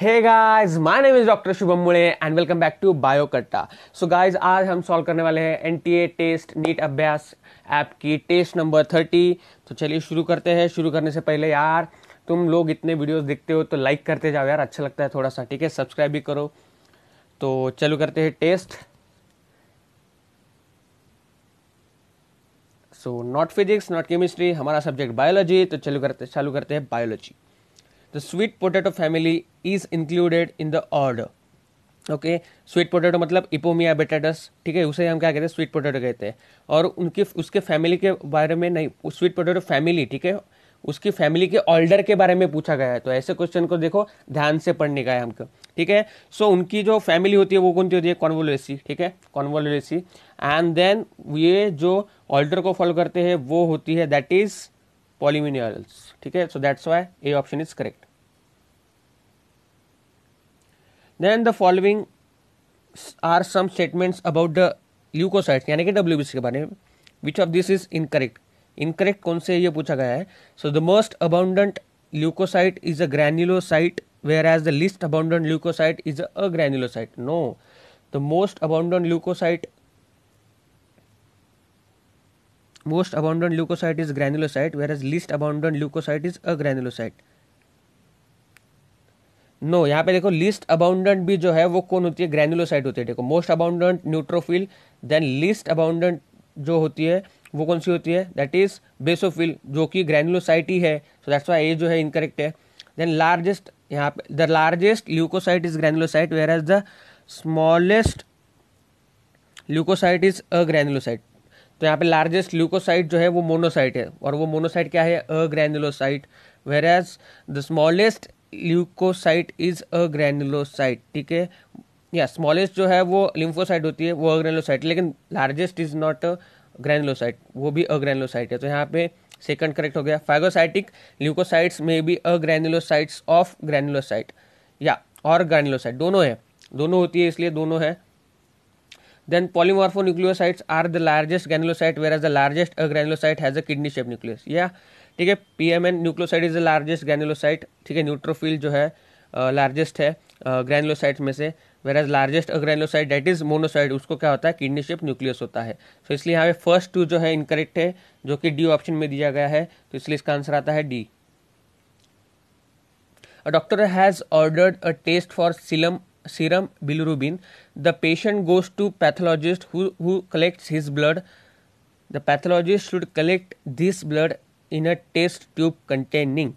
Hey guys my name is doctor Shubham Mude and welcome back to कट्टा so guys आज हम solve करने वाले हैं NTA test NEET Abhyas app की टेस्ट नंबर थर्टी तो चलिए शुरू करते हैं शुरू करने से पहले यार तुम लोग इतने वीडियोस देखते हो तो लाइक करते जाओ यार अच्छा लगता है थोड़ा सा ठीक है सब्सक्राइब भी करो तो चलो करते हैं test so not physics not chemistry हमारा सब्जेक्ट बायोलॉजी तो चलो करते चालू करते हैं biology the sweet potato family is included in the order okay sweet potato मतलब इपोमिया बेटेटस ठीक है उसे हम क्या कहते हैं स्वीट पोटैटो कहते हैं और उनके उसके फैमिली के बारे में नहीं स्वीट पोटैटो फैमिली ठीक है उसकी फैमिली के ऑर्डर के बारे में पूछा गया है तो ऐसे क्वेश्चन को देखो ध्यान से पढ़ने का है हमको ठीक है सो so, उनकी जो फैमिली होती है वो कौन सी होती है कॉन्वोलेसी ठीक है कॉन्वोलेसी एंड देन ये जो ऑर्डर को फॉलो करते हैं वो होती है दैट इज पॉलीमिनियल्स ठीक है so that's why A option is correct then the following are some statements about the leukocyte यानी कि डब्ल्यू के बारे में which of this is incorrect incorrect कौन से ये पूछा गया है so the most abundant leukocyte is a granulocyte where as the least abundant leukocyte is a granulocyte no the most abundant leukocyte most abundant leukocyte is is where as least abundant leukocyte is a granulocyte no no, यहाँ पे देखो list abundant भी जो है वो कौन होती है ग्रैनुलोसाइट होती है देखो most abundant neutrophil then least abundant जो होती है वो कौन सी होती है दैट इज बेसोफिल जो कि ग्रैनुलोसाइट ही है सो दैट्स वाई ए जो है इनकरेक्ट है देन लार्जेस्ट यहाँ पे the largest leukocyte is granulocyte where as the smallest leukocyte is a granulocyte तो यहाँ पे लार्जेस्ट ल्यूकोसाइट जो है वो मोनोसाइट है और वो मोनोसाइट क्या है a granulocyte where as the smallest leukocyte is a granulocyte ठीक है या स्मॉलेस्ट जो है वो लिम्फोसाइट होती है वो अग्रैनुलोसाइट लेकिन largest is not a granulocyte वो भी अग्रैनुलोसाइट है तो यहाँ पे सेकंड करेक्ट हो गया फाइगोसाइटिक ल्यूकोसाइट्स में बी अ ग्रैनुलोसाइट्स ऑफ ग्रैनुलोसाइट या और ग्रैनुलोसाइट दोनों है दोनों होती है इसलिए दोनों है then polymorphonucleocytes are the largest granulocyte largest as the largest largest granulocyte has a kidney shaped nucleus yeah ठीक है P M N nucleoside is the largest granulocyte ठीक है न्यूट्रोफिल जो है लार्जेस्ट है ग्रैनुलोसाइट में से where as largest agranulocyte that is monocyte उसको क्या होता है किडनी शेप न्यूक्लियस होता है तो so, इसलिए यहाँ पे फर्स्ट टू जो है इनकरेक्ट है जो कि डी ऑप्शन में दिया गया है तो इसलिए इसका आंसर आता है D doctor has ordered a test for for serum serum the patient goes to pathologist who collect his blood the pathologist should collect this blood in a test tube containing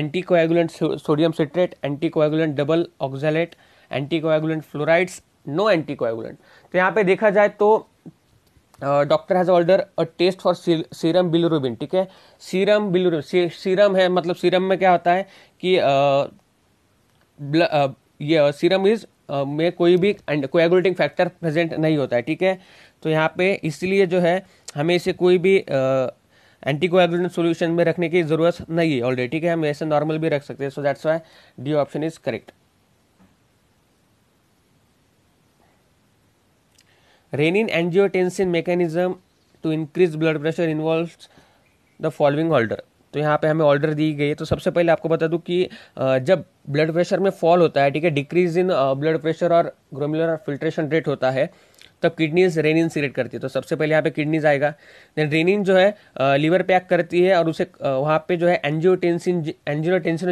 anticoagulant sodium citrate, anticoagulant double oxalate, anticoagulant fluorides, no anticoagulant. तो यहाँ पे देखा जाए तो doctor has order a test for serum bilirubin ठीक है serum bilirubin serum है मतलब सीरम में क्या होता है कि uh, ये सीरम इज में कोई भी कोएगुलेटिंग फैक्टर प्रेजेंट नहीं होता है ठीक है तो यहाँ पे इसलिए जो है हमें इसे कोई भी uh, एंटीकोएगुलेंट सोल्यूशन में रखने की जरूरत नहीं है ऑलरेडी ठीक है हम ऐसे नॉर्मल भी रख सकते हैं so that's why D option is correct renin angiotensin mechanism to increase blood pressure involve the following order तो यहाँ पे हमें ऑर्डर दी गई है तो सबसे पहले आपको बता दूँ कि जब ब्लड प्रेशर में फॉल होता है ठीक है डिक्रीज इन ब्लड प्रेशर और ग्रोमुलर फिल्ट्रेशन रेट होता है तब किडनीज रेनिन सीरेट करती है तो सबसे पहले यहाँ पे किडनीज आएगा देन रेनिन जो है लीवर पैक करती है और उसे वहाँ पे जो है एंजियोटेंसिन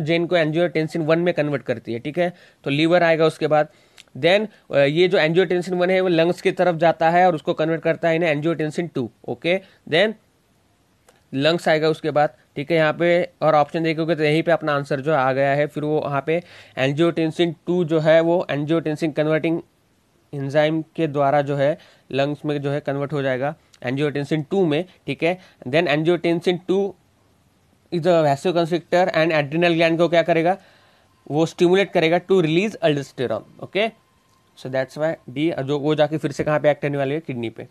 जेन को एंजियोटेंसिन वन में कन्वर्ट करती है ठीक है तो लीवर आएगा उसके बाद देन ये जो एंजियोटेंसिन वन है वो लंग्स की तरफ जाता है और उसको कन्वर्ट करता है इन्हें angiotensin two okay then lungs आएगा उसके बाद ठीक है यहाँ पे और ऑप्शन देखोगे तो यहीं पे अपना आंसर जो आ गया है फिर वो वहाँ पे एनजियोटेंसिन टू जो है वो एनजियोटेंसिन कन्वर्टिंग इंजाइम के द्वारा जो है लंग्स में जो है कन्वर्ट हो जाएगा एनजियोटेंसिन टू में ठीक है then angiotensin two is a vasoconstrictor and adrenal gland को क्या करेगा वो स्टिमुलेट करेगा to release aldosterone okay so that's why D जो वो जाके फिर से कहाँ पे एक्ट करने वाली है किडनी पे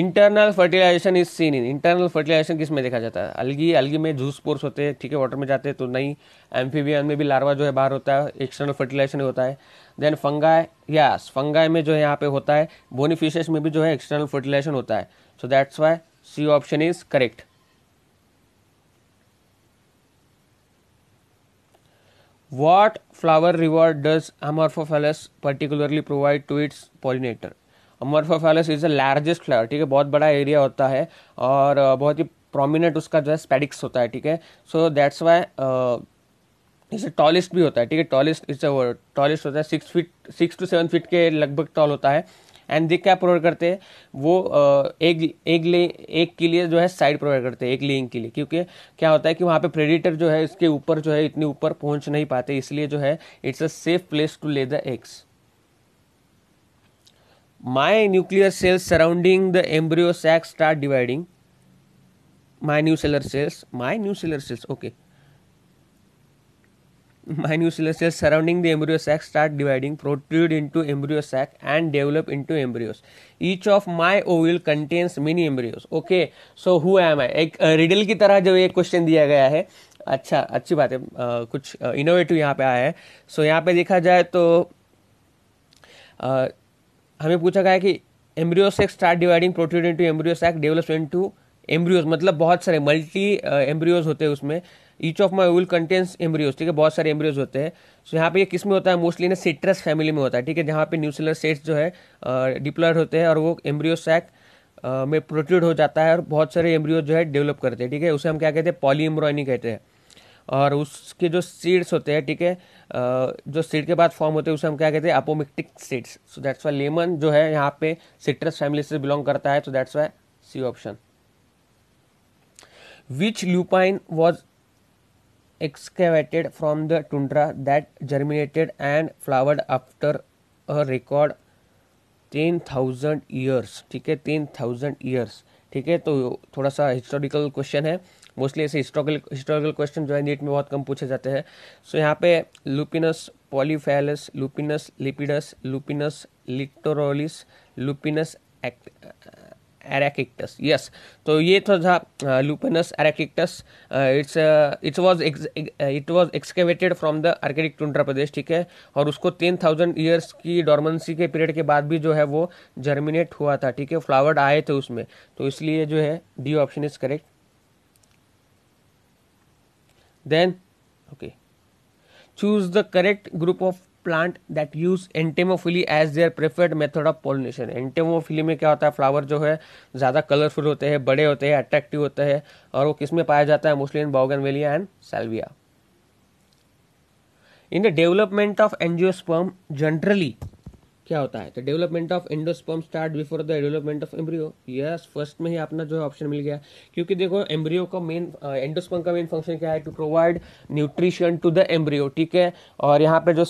internal fertilization is seen in internal fertilization किस में देखा जाता है अलगी अलगी में जूस पोर्स होते हैं ठीक है वाटर में जाते हैं तो नहीं एम्फीबियन में भी लार्वा जो है बाहर होता है एक्सटर्नल फर्टिलाइजेशन होता है देन फंगाई यास फंगाई में जो है यहाँ पे होता है बोनी में भी जो है एक्सटर्नल फर्टिलाइजेशन होता है so that's why C option is correct what flower reward does amorphophallus particularly provide to its pollinator amorphophallus is a largest flower ठीक है बहुत बड़ा एरिया होता है और बहुत ही प्रोमिनेंट उसका जो है स्पेडिक्स होता है ठीक है सो दैट्स वाई जैसे टॉलेस्ट भी होता है ठीक है टॉलेस्ट इस टॉलेस्ट होता है six feet six to seven feet के लगभग टॉल होता है एंड दे क्या प्रोवाइड करते हैं वो एक एक ले एक के लिए जो है साइड प्रोवाइड करते हैं एक लेइंग के लिए क्योंकि क्या होता है कि वहाँ पे प्रेडिटर जो है इसके ऊपर जो है इतनी ऊपर पहुँच नहीं पाते इसलिए जो है it's a safe place to lay the eggs my nuclear cells surrounding the embryo sac start dividing my new cellular cells my new cellular cells okay minute cells surrounding the embryo sac start dividing, protrude into embryo sac and develop into embryos. Each of my ovule contains mini embryos. Okay, so who am I? एक riddle की तरह जो ये question दिया गया है अच्छा अच्छी बात है आ, कुछ इनोवेटिव यहाँ पे आया है सो so, यहाँ पे देखा जाए तो आ, हमें पूछा गया है कि embryo sac start dividing protein to embryo sac develops to embryos मतलब बहुत सारे मल्टी एम्ब्रियोज होते हैं उसमें each of my will contains embryos ठीक है बहुत सारे एम्ब्रियोज होते हैं सो so, यहाँ पे ये किस में होता है मोस्टली ना सिट्रस फैमिली में होता है ठीक है जहाँ पे न्यूसिलर सेट्स जो है डिप्लॉयड होते हैं और वो एम्ब्रियो सैक में प्रोट्यूड हो जाता है और बहुत सारे एम्ब्रियो जो है डेवलप करते हैं ठीक है उसे हम क्या कहते हैं पॉली एम्ब्रॉयनी कहते हैं और उसके जो सीड्स होते हैं ठीक है थीके? जो सीड के बाद फॉर्म होते हैं उसे हम क्या कहते हैं apomictic seeds so that's why lemon जो है यहाँ पे सिट्रस फैमिली से बिलोंग करता है so that's why C option which lupine was excavated from the tundra that germinated and flowered after a record तीन थाउजेंड ईयर्स ठीक है तीन थाउजेंड ईयर्स ठीक है तो थोड़ा सा हिस्टोरिकल क्वेश्चन है मोस्टली ऐसे हिस्टोरिकल हिस्टोरिकल क्वेश्चन जो है नीट में बहुत कम पूछे जाते हैं सो so, यहाँ पे लुपिनस पॉलीफेलस लुपिनस लिपिडस लुपिनस लिक्टोरोलिस लुपिनस एरेक्टस यस तो ये तो था lupinus erectus it's it's was it was excavated from the arctic tundra प्रदेश ठीक है और उसको टेन थाउजेंड ईयर्स की डॉर्मेंसी के पीरियड के बाद भी जो है वो जर्मिनेट हुआ था ठीक है फ्लावर्ड आए थे उसमें तो इसलिए जो है D option is correct then okay choose the correct group of plant that use entomophily as their preferred method of pollination entomophily में क्या होता है फ्लावर जो है ज़्यादा कलरफुल होते हैं बड़े होते हैं अट्रैक्टिव होते हैं और वो किस में पाया जाता है मोस्टली इन वेलिया and salvia in the development of angiosperm generally क्या होता है तो development of endosperm start before the development of embryo yes first में ही अपना जो है ऑप्शन मिल गया क्योंकि देखो एम्ब्रियो का मेन एंडोस्पर्म का मेन फंक्शन क्या है to provide nutrition to the embryo ठीक है और यहाँ पे जो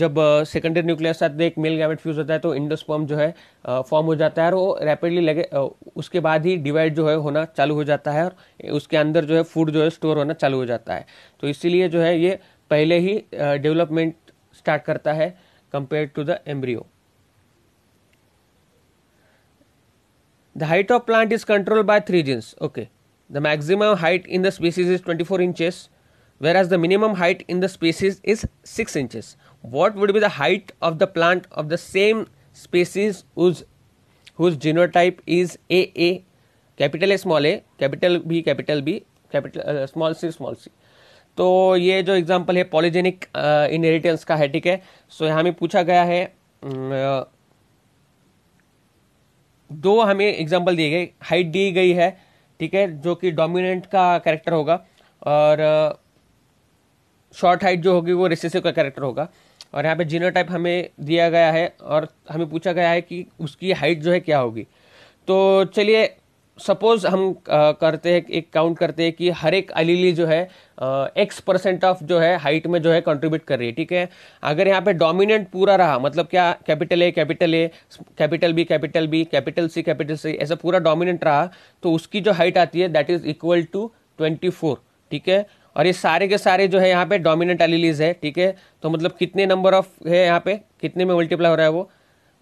जब सेकेंडरी न्यूक्लियस साथ एक मेल गैमेट फ्यूज होता है तो इंडोस्पर्म जो है फॉर्म हो जाता है और वो रैपिडली लगे उसके बाद ही डिवाइड जो है होना चालू हो जाता है और उसके अंदर जो है फूड जो है स्टोर होना चालू हो जाता है तो इसीलिए जो है ये पहले ही डेवलपमेंट स्टार्ट करता है compared to the embryo. The height of plant is controlled by three genes. Okay. The maximum height in the species is 24 inches, whereas the minimum height in the species is 6 inches. What would be the height of the plant of the same species whose, whose genotype is AA, capital A small a, capital B capital B, capital uh, small c small c? तो ये जो example है polygenic inheritance uh, का है ठीक है so यहाँ में पूछा गया है mm, uh, दो हमें एग्जाम्पल दिए गए हाइट दी गई है ठीक है जो कि डोमिनेंट का कैरेक्टर होगा और शॉर्ट uh, हाइट जो होगी वो रिसेसिव का कैरेक्टर होगा और यहाँ पे टाइप हमें दिया गया है और हमें पूछा गया है कि उसकी हाइट जो है क्या होगी तो चलिए सपोज हम करते हैं एक काउंट करते हैं कि हर एक अलीली जो है एक्स परसेंट ऑफ जो है हाइट में जो है कंट्रीब्यूट कर रही है ठीक है अगर यहाँ पे डोमिनेंट पूरा रहा मतलब क्या capital A capital A capital B capital B capital C capital C ऐसा पूरा डोमिनेंट रहा तो उसकी जो हाइट आती है that is equal to twenty four ठीक है और ये सारे के सारे जो है यहाँ पे डोमिनेंट अलीलीज है ठीक है तो मतलब कितने नंबर ऑफ है यहाँ पे कितने में मल्टीप्लाई हो रहा है वो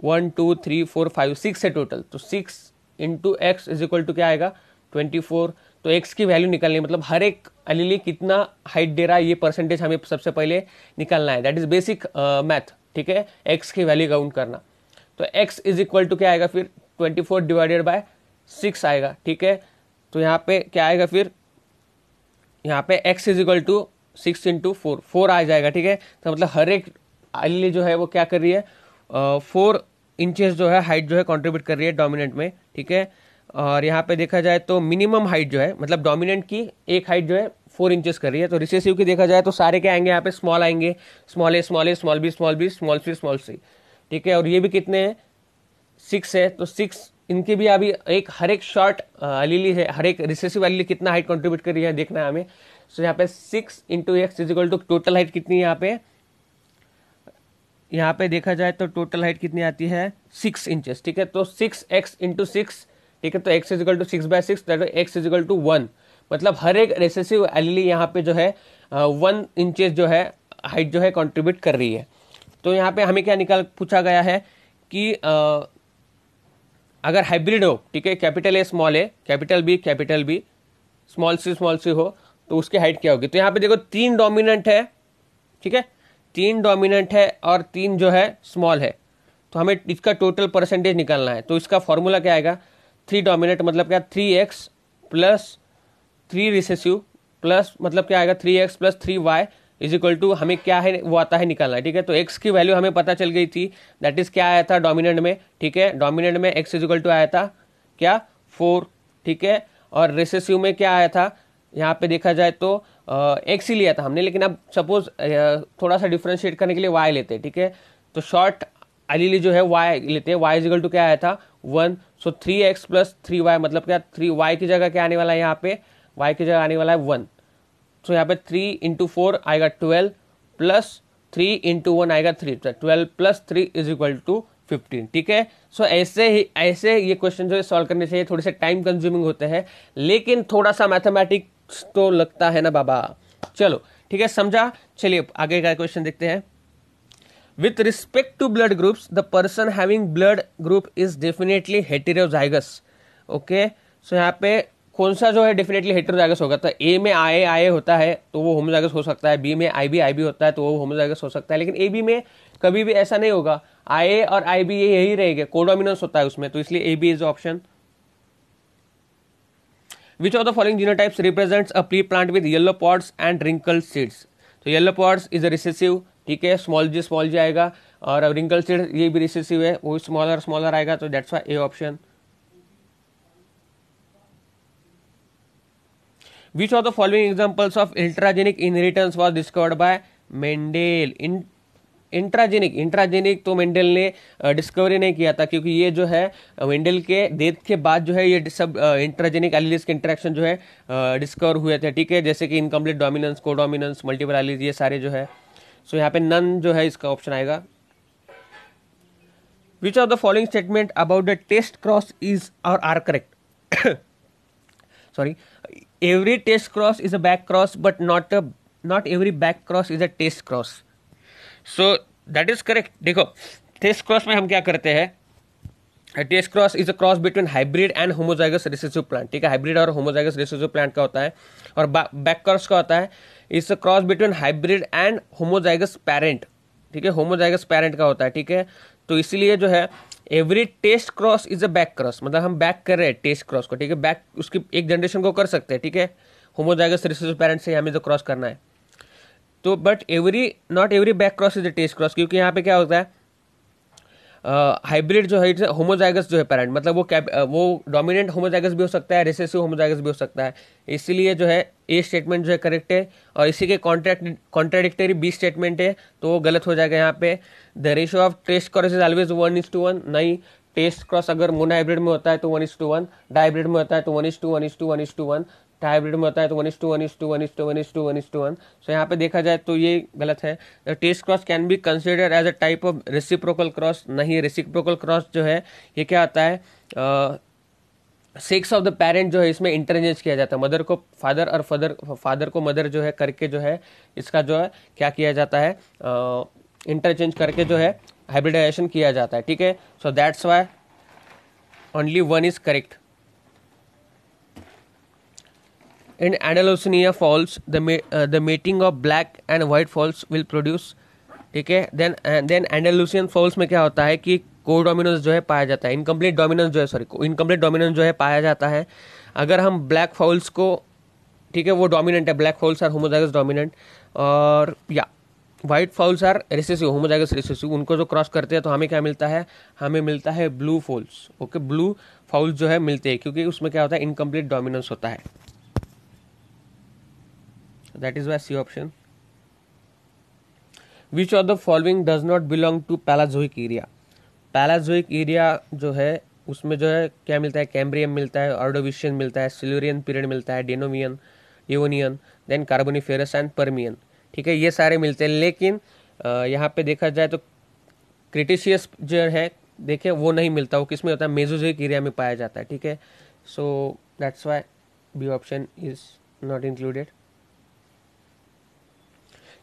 one two three four five six है टोटल तो six into x is equal to क्या आएगा ट्वेंटी फोर तो एक्स की वैल्यू निकालनी मतलब हर एक एलिली कितना हाइट दे रहा है ये परसेंटेज हमें सबसे पहले निकालना है दैट इज बेसिक मैथ ठीक है एक्स की वैल्यू काउंट करना तो एक्स इज इक्वल टू क्या आएगा फिर फोर डिवाइडेड बाय सिक्स आएगा ठीक है तो यहाँ पे क्या आएगा फिर यहाँ पे x is equal to six into four four आ जाएगा ठीक है तो मतलब हर एक एलिली जो है वो क्या कर रही है फोर uh, इंचेस जो है हाइट जो है कंट्रीब्यूट कर रही है डोमिनेंट में ठीक है और यहाँ पे देखा जाए तो मिनिमम हाइट जो है मतलब डोमिनेंट की एक हाइट जो है फोर इंचेस कर रही है तो रिसेसिव की देखा जाए तो सारे क्या आएंगे यहाँ पे स्मॉल आएंगे small A small A small B small B small C small C ठीक है और ये भी कितने हैं सिक्स है तो सिक्स इनके भी अभी एक हर एक शॉर्ट अलीली है हर एक रिसेसिव अलीली कितना हाइट कंट्रीब्यूट कर रही है देखना है हमें सो so, यहाँ पे six into x is equal to total height कितनी है यहाँ पे यहाँ पे देखा जाए तो टोटल हाइट कितनी आती है सिक्स इंचेस ठीक है तो सिक्स एक्स इंटू सिक्स ठीक है तो x is equal to six by six that x is equal to one मतलब हर एक रेसेसिव एलिली यहाँ पे जो है वन uh, इंचेस जो है हाइट जो है कंट्रीब्यूट कर रही है तो यहाँ पे हमें क्या निकाल पूछा गया है कि आ, uh, अगर हाइब्रिड हो ठीक है capital A small A capital B capital B small C small C हो तो उसकी हाइट क्या होगी तो यहाँ पे देखो तीन डोमिनेंट है ठीक है तीन डोमिनेंट है और तीन जो है स्मॉल है तो हमें इसका टोटल परसेंटेज निकालना है तो इसका फॉर्मूला क्या आएगा थ्री डोमिनेंट मतलब क्या three x plus three recessive plus मतलब क्या आएगा three x plus three y is equal to हमें क्या है वो आता है निकालना है ठीक है तो एक्स की वैल्यू हमें पता चल गई थी दैट इज़ क्या आया था डोमिनेंट में ठीक है डोमिनेंट में एक्स इज इक्वल टू आया था क्या फोर ठीक है और रिसेसिव में क्या आया था यहाँ पे देखा जाए तो एक्स ही लिया था हमने लेकिन अब सपोज थोड़ा सा डिफ्रेंशिएट करने के लिए वाई लेते हैं ठीक है तो शॉर्ट अली जो है वाई लेते हैं वाई इजिकल टू क्या आया था one so three x plus three y मतलब क्या थ्री वाई की जगह क्या आने वाला है यहाँ पे वाई की जगह आने वाला है वन सो यहाँ पे थ्री इंटू फोर आएगा twelve plus three into one आएगा three twelve plus three is equal to fifteen ठीक है सो ऐसे ही ऐसे ये क्वेश्चन जो है सॉल्व करने चाहिए थोड़े से टाइम कंज्यूमिंग होते हैं लेकिन थोड़ा सा मैथमेटिक कुछ तो लगता है ना बाबा चलो ठीक है समझा चलिए आगे का क्वेश्चन देखते हैं with respect to blood group the person having blood group is definitely heterozygous okay so यहाँ पे कौन सा जो है डेफिनेटली हेटेरोजाइगस होगा तो ए में आए आए होता है तो वो होमोजाइगस हो सकता है बी में आई बी आई बी होता है तो वो होमोजाइगस हो सकता है लेकिन ए बी में कभी भी ऐसा नहीं होगा आई ए और आई बी ये यही रहेगा कोडोमिनस होता है उसमें तो इसलिए A B is option Which of the following genotypes represents a pea plant with yellow pods and wrinkled seeds? तो येलो पॉड्स इज रिसेसिव ठीक है small जी स्मॉल जी आएगा wrinkled seed, सीड ये भी रिसेसिव है वो स्मॉलर स्मॉलर आएगा तो that's why A option which of the following examples of ultragenic inheritance was discovered by mendel in intragenic intragenic तो मेंडल ने डिस्कवरी नहीं किया था क्योंकि ये जो है मेंडल के डेथ के बाद जो है ये सब इंट्राजेनिक एलिलिस के इंट्रैक्शन जो है डिस्कवर हुए थे ठीक है जैसे कि incomplete dominance codominance multiple alleles ये सारे जो है सो यहाँ पे नन जो है इसका ऑप्शन आएगा which of the following statement about the test cross is और are correct sorry every test cross is a back cross but not a not every back cross is a test cross so that is correct देखो test cross में हम क्या करते हैं test cross is a cross between hybrid and homozygous recessive plant ठीक है hybrid और homozygous recessive plant का होता है और बैक क्रॉस का होता है is a cross between hybrid and homozygous parent ठीक है होमोजाइगस पेरेंट का होता है ठीक है तो इसीलिए जो है every test cross is a back cross मतलब हम बैक कर रहे हैं टेस्ट क्रॉस को ठीक है बैक उसकी एक जनरेशन को कर सकते हैं ठीक है होमोजाइगस रिसेसिव पेरेंट से हमें जो क्रॉस करना है तो but every not every back cross is a test cross क्योंकि यहाँ पे क्या होता है हाइब्रिड uh, जो है इट्स होमोजाइगस जो है पेरेंट मतलब वो कैप वो डोमिनेंट होमोजाइगस भी हो सकता है रिसेसिव होमोजाइगस भी हो सकता है इसीलिए जो है ए स्टेटमेंट जो है करेक्ट है और इसी के कॉन्ट्रैक्ट कॉन्ट्राडिक्टरी बी स्टेटमेंट है तो वो गलत हो जाएगा यहाँ पे the ratio of test cross is always one is to one नहीं टेस्ट क्रॉस अगर मोनो हाइब्रिड में होता है तो one is to one dihybrid में होता है तो one is to one is to one is to one hybrid तो में होता है तो one is to one is to one is to one is to one is to one सो यहाँ पे देखा जाए तो ये गलत है test cross can be consider as a type of reciprocal cross नहीं रेसिप्रोकल क्रॉस जो है ये क्या आता है sex six of the parent जो है इसमें इंटरचेंज किया जाता है मदर को फादर और फादर फादर को मदर जो है करके जो है इसका जो है क्या किया जाता है इंटरचेंज uh, करके जो है हाइब्रिडाइजेशन किया जाता है ठीक है so that's why only one is correct In Andalusia Falls, the ma- uh, the mating of black and white falls will produce ठीक है देन देन एंडलूसियन फॉल्स में क्या होता है कि को डोमिनेंस जो है पाया जाता है इनकम्प्लीट डोमिनेंस जो है सॉरी इनकम्प्लीट डोमिनेंस जो है पाया जाता है अगर हम ब्लैक फॉल्स को ठीक है वो डोमिनेंट है black fowls are homozygous dominant और या white fowls are recessive homozygous recessive उनको जो क्रॉस करते हैं तो हमें क्या मिलता है हमें मिलता है blue fowls okay blue fowls जो है मिलते हैं क्योंकि उसमें क्या होता है इनकम्प्लीट डोमिनेंस होता है that that is C c option which of the following does not belong to Palaeozoic area Palaeozoic area जो है उसमें जो है क्या मिलता है कैम्ब्रियम मिलता है ऑर्डोविशियन मिलता है सिल्यूरियन पीरियड मिलता है Devonian union then Carboniferous and Permian ठीक है ये सारे मिलते हैं लेकिन यहाँ पे देखा जाए तो क्रिटिशियस जो है देखिए वो नहीं मिलता वो किस में होता है मेजोजोइक एरिया में पाया जाता है ठीक है so that's why B option is not included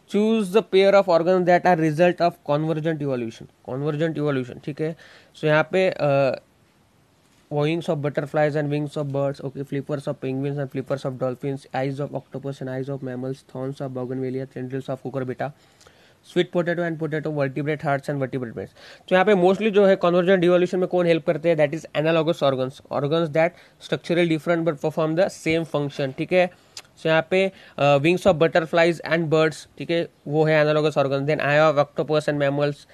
choose the pair of organ that are result of convergent evolution convergent evolution ठीक है सो so, यहाँ पे wings of butterflies and wings of birds okay flippers of penguins and flippers of dolphins eyes of octopus and eyes of mammals thorns of bougainvillea tendrils of cucurbita sweet potato and potato vertebrate hearts and vertebrate brains तो यहाँ पे mostly जो है convergent devolution में कौन help करते हैं that is analogous organs organs that structural different but perform the same function ठीक है सो यहाँ पे wings of butterflies and birds ठीक है वो है analogous organ then eye of octopus and mammals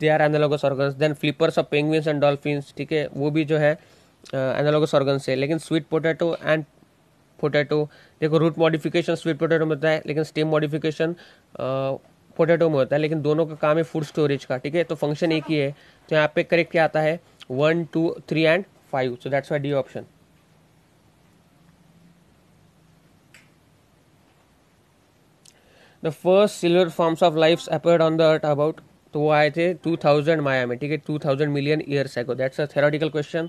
they are analogous organs then flippers of penguins and dolphins ठीक है वो भी जो है एनालोगस ऑर्गन्स है लेकिन स्वीट पोटैटो एंड पोटैटो देखो रूट मॉडिफिकेशन स्वीट पोटैटो में होता है लेकिन स्टेम मॉडिफिकेशन पोटैटो में होता है लेकिन दोनों का काम है फूड स्टोरेज का ठीक है तो फंक्शन एक ही है तो यहाँ पे करेक्ट क्या आता है one two three and five so that's why D option the first silver forms of life appeared on the earth about तो वो आए थे 2000 माया में ठीक है 2000 million years ago that's a theoretical question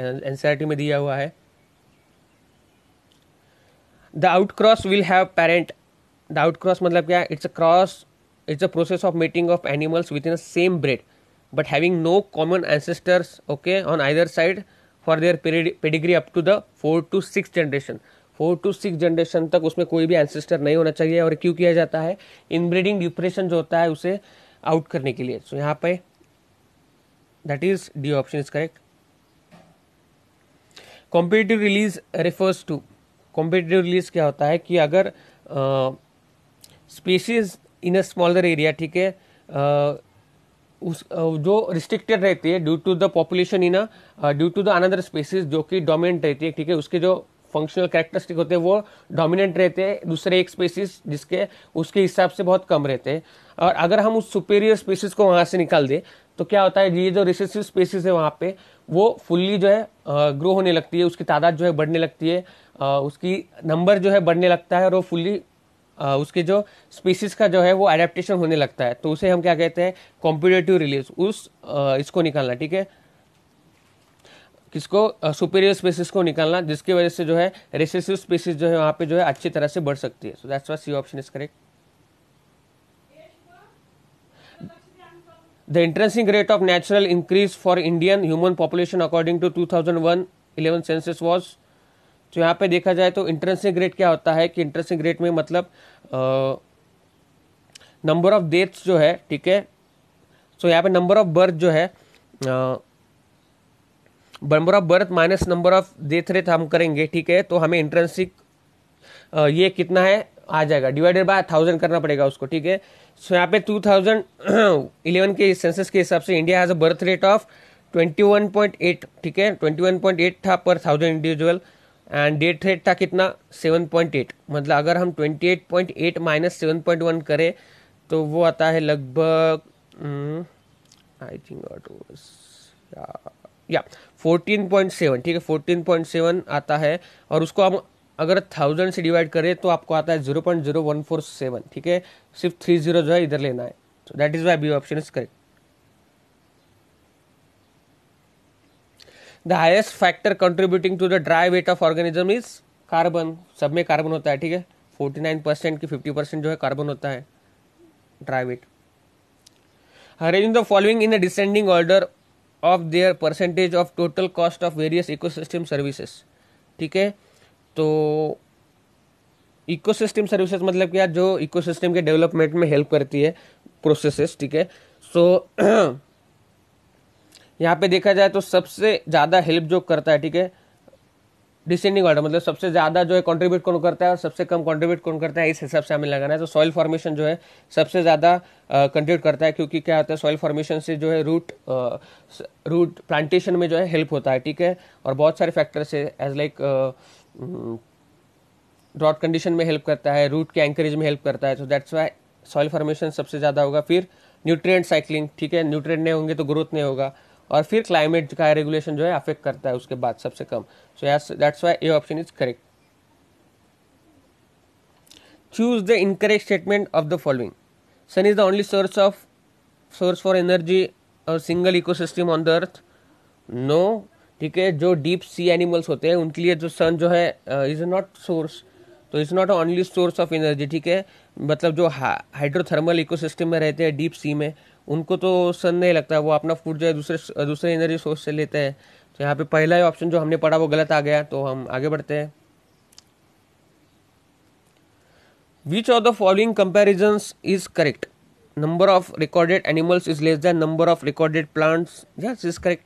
NCERT में दिया हुआ है the outcross will have parent the outcross मतलब क्या it's a cross it's a process of mating of animals within a same breed but having no common ancestors okay on either side for their pedigree up to the four to six generation four to six generation तक उसमें कोई भी ancestor नहीं होना चाहिए और क्यों किया जाता है इनब्रीडिंग डिप्रेशन जो होता है उसे आउट करने के लिए सो so, यहाँ पे that is D option is correct competitive release refers to competitive release क्या होता है कि अगर species in a smaller area ठीक है उस जो रिस्ट्रिक्टेड रहती है due to the population in due to the another species जो कि डोमिनेंट रहती है ठीक है उसके जो फंक्शनल कैरेक्टरिस्टिक होते हैं वो डोमिनेंट रहते हैं दूसरे एक स्पेसिस जिसके उसके हिसाब से बहुत कम रहते हैं और अगर हम उस सुपेरियर स्पेसिस को वहाँ से निकाल दें तो क्या होता है ये जो रिसेसिव स्पेसिस है वहाँ पे वो फुल्ली जो है ग्रो होने लगती है उसकी तादाद जो है बढ़ने लगती है उसकी नंबर जो है बढ़ने लगता है और वो फुल्ली उसके जो स्पीसीज का जो है वो एडेप्टेशन होने लगता है तो उसे हम क्या कहते हैं कॉम्पिटेटिव रिलीज उस इसको निकालना ठीक है किसको सुपीरियर स्पेसिस को निकालना जिसकी वजह से जो है रिसेसिव स्पेसिस जो है वहाँ पे जो है अच्छी तरह से बढ़ सकती है so that's why C option is correct The entrancing rate of natural increase for Indian human population according to 2001-11 census was तो यहाँ पे देखा जाए तो इंटरेस्टिंग रेट क्या होता है कि इंटरेस्टिंग रेट में मतलब नंबर ऑफ डेथ्स जो है ठीक है सो यहाँ पे नंबर ऑफ बर्थ जो है uh, number of birth minus number of death rate हम करेंगे ठीक है तो हमें इंट्रेंसिक ये कितना है आ जाएगा डिवाइडेड बाय थाउजेंड करना पड़ेगा उसको ठीक है सो यहाँ पे टू थाउजेंड इलेवन के सेंसस के हिसाब से India has a birth rate of twenty one point eight ठीक है ट्वेंटी वन पॉइंट एट था per thousand individual and death rate था कितना सेवन पॉइंट एट मतलब अगर हम twenty eight point eight minus seven point one करें तो वो आता है लगभग आई थिंक या 14.7 ठीक है 14.7 आता है और उसको हम अगर थाउजेंड से डिवाइड करें तो आपको आता है zero point zero one four seven ठीक है सिर्फ थ्री जीरो जो है इधर लेना है so that is why B option is correct the highest factor contributing to the dry weight of organism is carbon सब में कार्बन होता है ठीक है फोर्टी नाइन परसेंट की फिफ्टी परसेंट जो है कार्बन होता है dry weight arrange the following in the descending order of their percentage of total cost of various ecosystem services ठीक है तो इकोसिस्टम सर्विसेज मतलब क्या जो इकोसिस्टम के डेवलपमेंट में हेल्प करती है प्रोसेसेस ठीक है सो यहाँ पे देखा जाए तो सबसे ज़्यादा हेल्प जो करता है ठीक है डिसेंडिंग ऑर्डर मतलब सबसे ज़्यादा जो है कंट्रीब्यूट कौन करता है और सबसे कम कंट्रीब्यूट कौन करता है इस हिसाब से हमें लगाना है तो सॉइल फॉर्मेशन जो है सबसे ज़्यादा कंट्रीब्यूट करता है क्योंकि क्या होता है सॉइल फॉर्मेशन से जो है रूट रूट प्लांटेशन में जो है हेल्प होता है ठीक है और बहुत सारे फैक्टर्स है एज लाइक ड्रॉट कंडीशन में हेल्प करता है रूट के एंकरेज में हेल्प करता है तो दैट्स वाई सॉइल फॉर्मेशन सबसे ज़्यादा होगा फिर न्यूट्रिएंट साइकिलिंग ठीक है न्यूट्रिएंट नहीं होंगे तो ग्रोथ नहीं होगा और फिर क्लाइमेट का रेगुलेशन जो है अफेक्ट करता है उसके बाद सबसे कम so yes that's why A option is correct choose the incorrect statement of the following sun is the only source of source for energy और single ecosystem on the earth no ठीक है जो डीप सी एनिमल्स होते हैं उनके लिए जो sun जो है इज नॉट सोर्स तो is not only source of energy ठीक है मतलब जो हाइड्रोथर्मल इकोसिस्टम में रहते हैं डीप सी में उनको तो सन नहीं लगता वो अपना फूड जो है दूसरे दूसरे एनर्जी सोर्स से लेते हैं तो यहाँ पे पहला ही ऑप्शन जो हमने पढ़ा वो गलत आ गया तो हम आगे बढ़ते हैं which of the following comparison is correct number of recorded animals is less than number of recorded plants yes is correct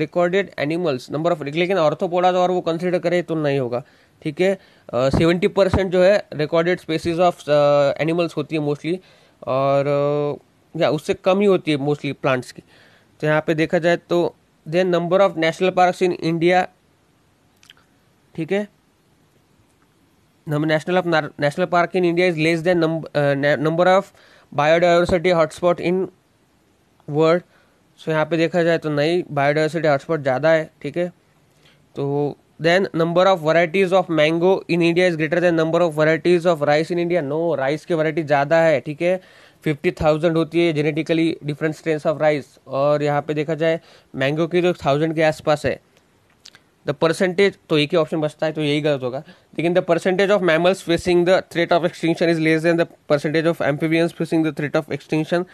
recorded animals number of लेकिन ऑर्थोपोडा और वो कंसिडर करे तो नहीं होगा ठीक है सेवेंटी uh, परसेंट जो है रिकॉर्डेड स्पेसीज ऑफ एनिमल्स होती है मोस्टली और uh, या उससे कम ही होती है मोस्टली प्लांट्स की तो यहाँ पे देखा जाए तो then number of national parks in India ठीक है national of national park in India is less than number of biodiversity hotspot in world so यहाँ पे देखा जाए तो नहीं बायोडाइवर्सिटी हॉटस्पॉट ज़्यादा है ठीक है तो then number of varieties of mango in India is greater than number of varieties of rice in India no rice की वराइटी ज़्यादा है ठीक है फिफ्टी थाउजेंड होती है genetically different strains of rice और यहाँ पे देखा जाए मैंगो की तो थाउजेंड के आसपास है द परसेंटेज तो एक ही ऑप्शन बचता है तो यही गलत होगा लेकिन the percentage of mammals facing the threat of extinction is less than the percentage of amphibians facing the threat of extinction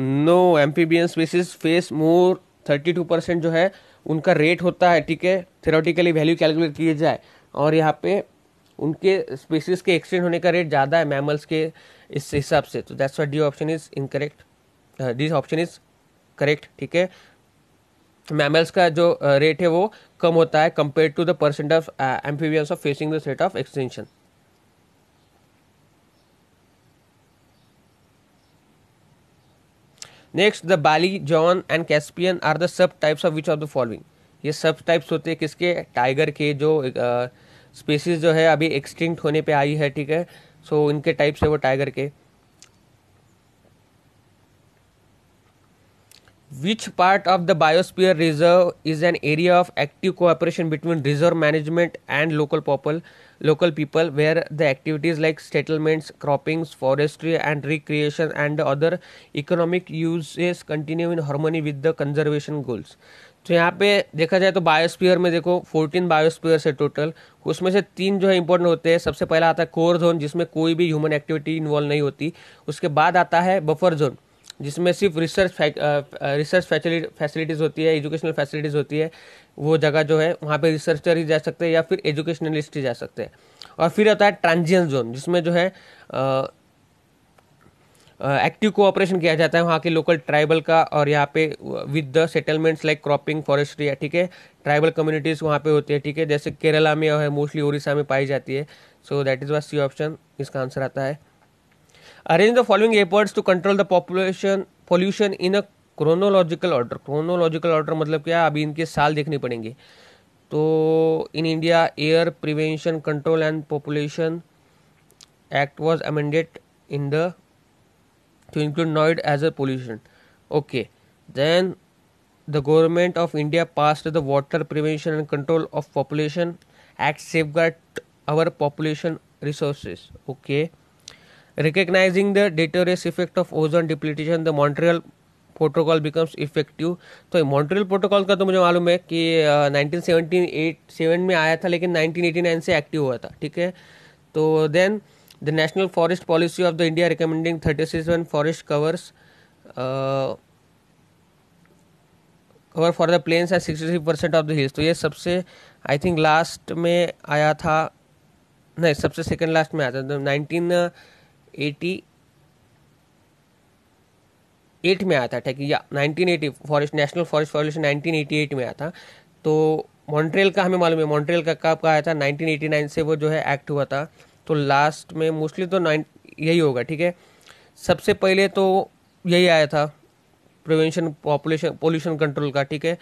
no amphibians faces face more thirty two percent जो है उनका रेट होता है ठीक है थेरोटिकली वैल्यू कैलकुलेट किए जाए और यहाँ पे उनके स्पीसीज के एक्सटेंड होने का रेट ज़्यादा है मैमल्स के इस हिसाब से तो that's D option is incorrect this option is correct ठीक है मैमल्स का जो रेट uh, है वो कम होता है compare to the percent of amphibians of facing the rate of extension next the Bali Javan and Caspian are the sub types of which of the following ये सब टाइप्स होते हैं किसके tiger के जो uh, स्पीसीज जो है अभी extinct होने पे आई है ठीक है सो so, इनके टाइप से वो टाइगर के which part of the biosphere reserve is an area of active cooperation between reserve management and local people local people where the activities like settlements croppings forestry and recreation and other economic uses continue in harmony with the conservation goals तो यहाँ पे देखा जाए तो biosphere में देखो 14 बायोस्पीयर है total उसमें से तीन जो है इंपॉर्टेंट होते हैं सबसे पहला आता है कोर जोन जिसमें कोई भी ह्यूमन एक्टिविटी इन्वॉल्व नहीं होती उसके बाद आता है बफर जोन जिसमें सिर्फ रिसर्च रिसर्च फैसिलिटीज़ होती है एजुकेशनल फैसिलिटीज़ होती है वो जगह जो है वहाँ पे रिसर्चर ही जा सकते हैं या फिर एजुकेशनलिस्ट ही जा सकते हैं और फिर होता है ट्रांजियन जोन जिसमें जो है एक्टिव कोऑपरेशन किया जाता है वहाँ के लोकल ट्राइबल का और यहाँ पे with the settlements like cropping forestry है ठीक है ट्राइबल कम्युनिटीज़ वहाँ पे होती है ठीक है जैसे केरला में है मोस्टली उड़ीसा में पाई जाती है सो दैट इज़ वा सी ऑप्शन इसका आंसर आता है arrange the following efforts to control the population pollution in a chronological order chronological order मतलब क्या अभी इनके साल देखने पड़ेंगे तो in India air prevention control and population act was amended in the to include noid as a pollution okay then the government of india passed the water prevention and control of population act safeguard our population resources okay recognizing the deteriorating effect of ozone depletion the montreal protocol becomes effective तो Montreal protocol का तो मुझे मालूम है कि nineteen eight seven में आया था लेकिन नाइनटीन एटी नाइन से एक्टिव हुआ था ठीक है तो then the national forest policy of the india recommending 37 forest covers covers cover for the plains and sixty three percent of the hills तो ये सबसे आई थिंक लास्ट में आया था नहीं सबसे सेकेंड लास्ट में आया था नाइनटीन एटी एट में आया था ठीक या nineteen eighty forest national forest forestation nineteen eighty eight में आया था तो मॉन्ट्रेल का हमें मालूम है मॉन्ट्रेल का कब का आया था नाइनटीन एटी नाइन से वो जो है एक्ट हुआ था तो लास्ट में मोस्टली तो नाइन यही होगा ठीक है सबसे पहले तो यही आया था प्रिवेंशन पॉपुलेशन पोल्यूशन कंट्रोल का ठीक है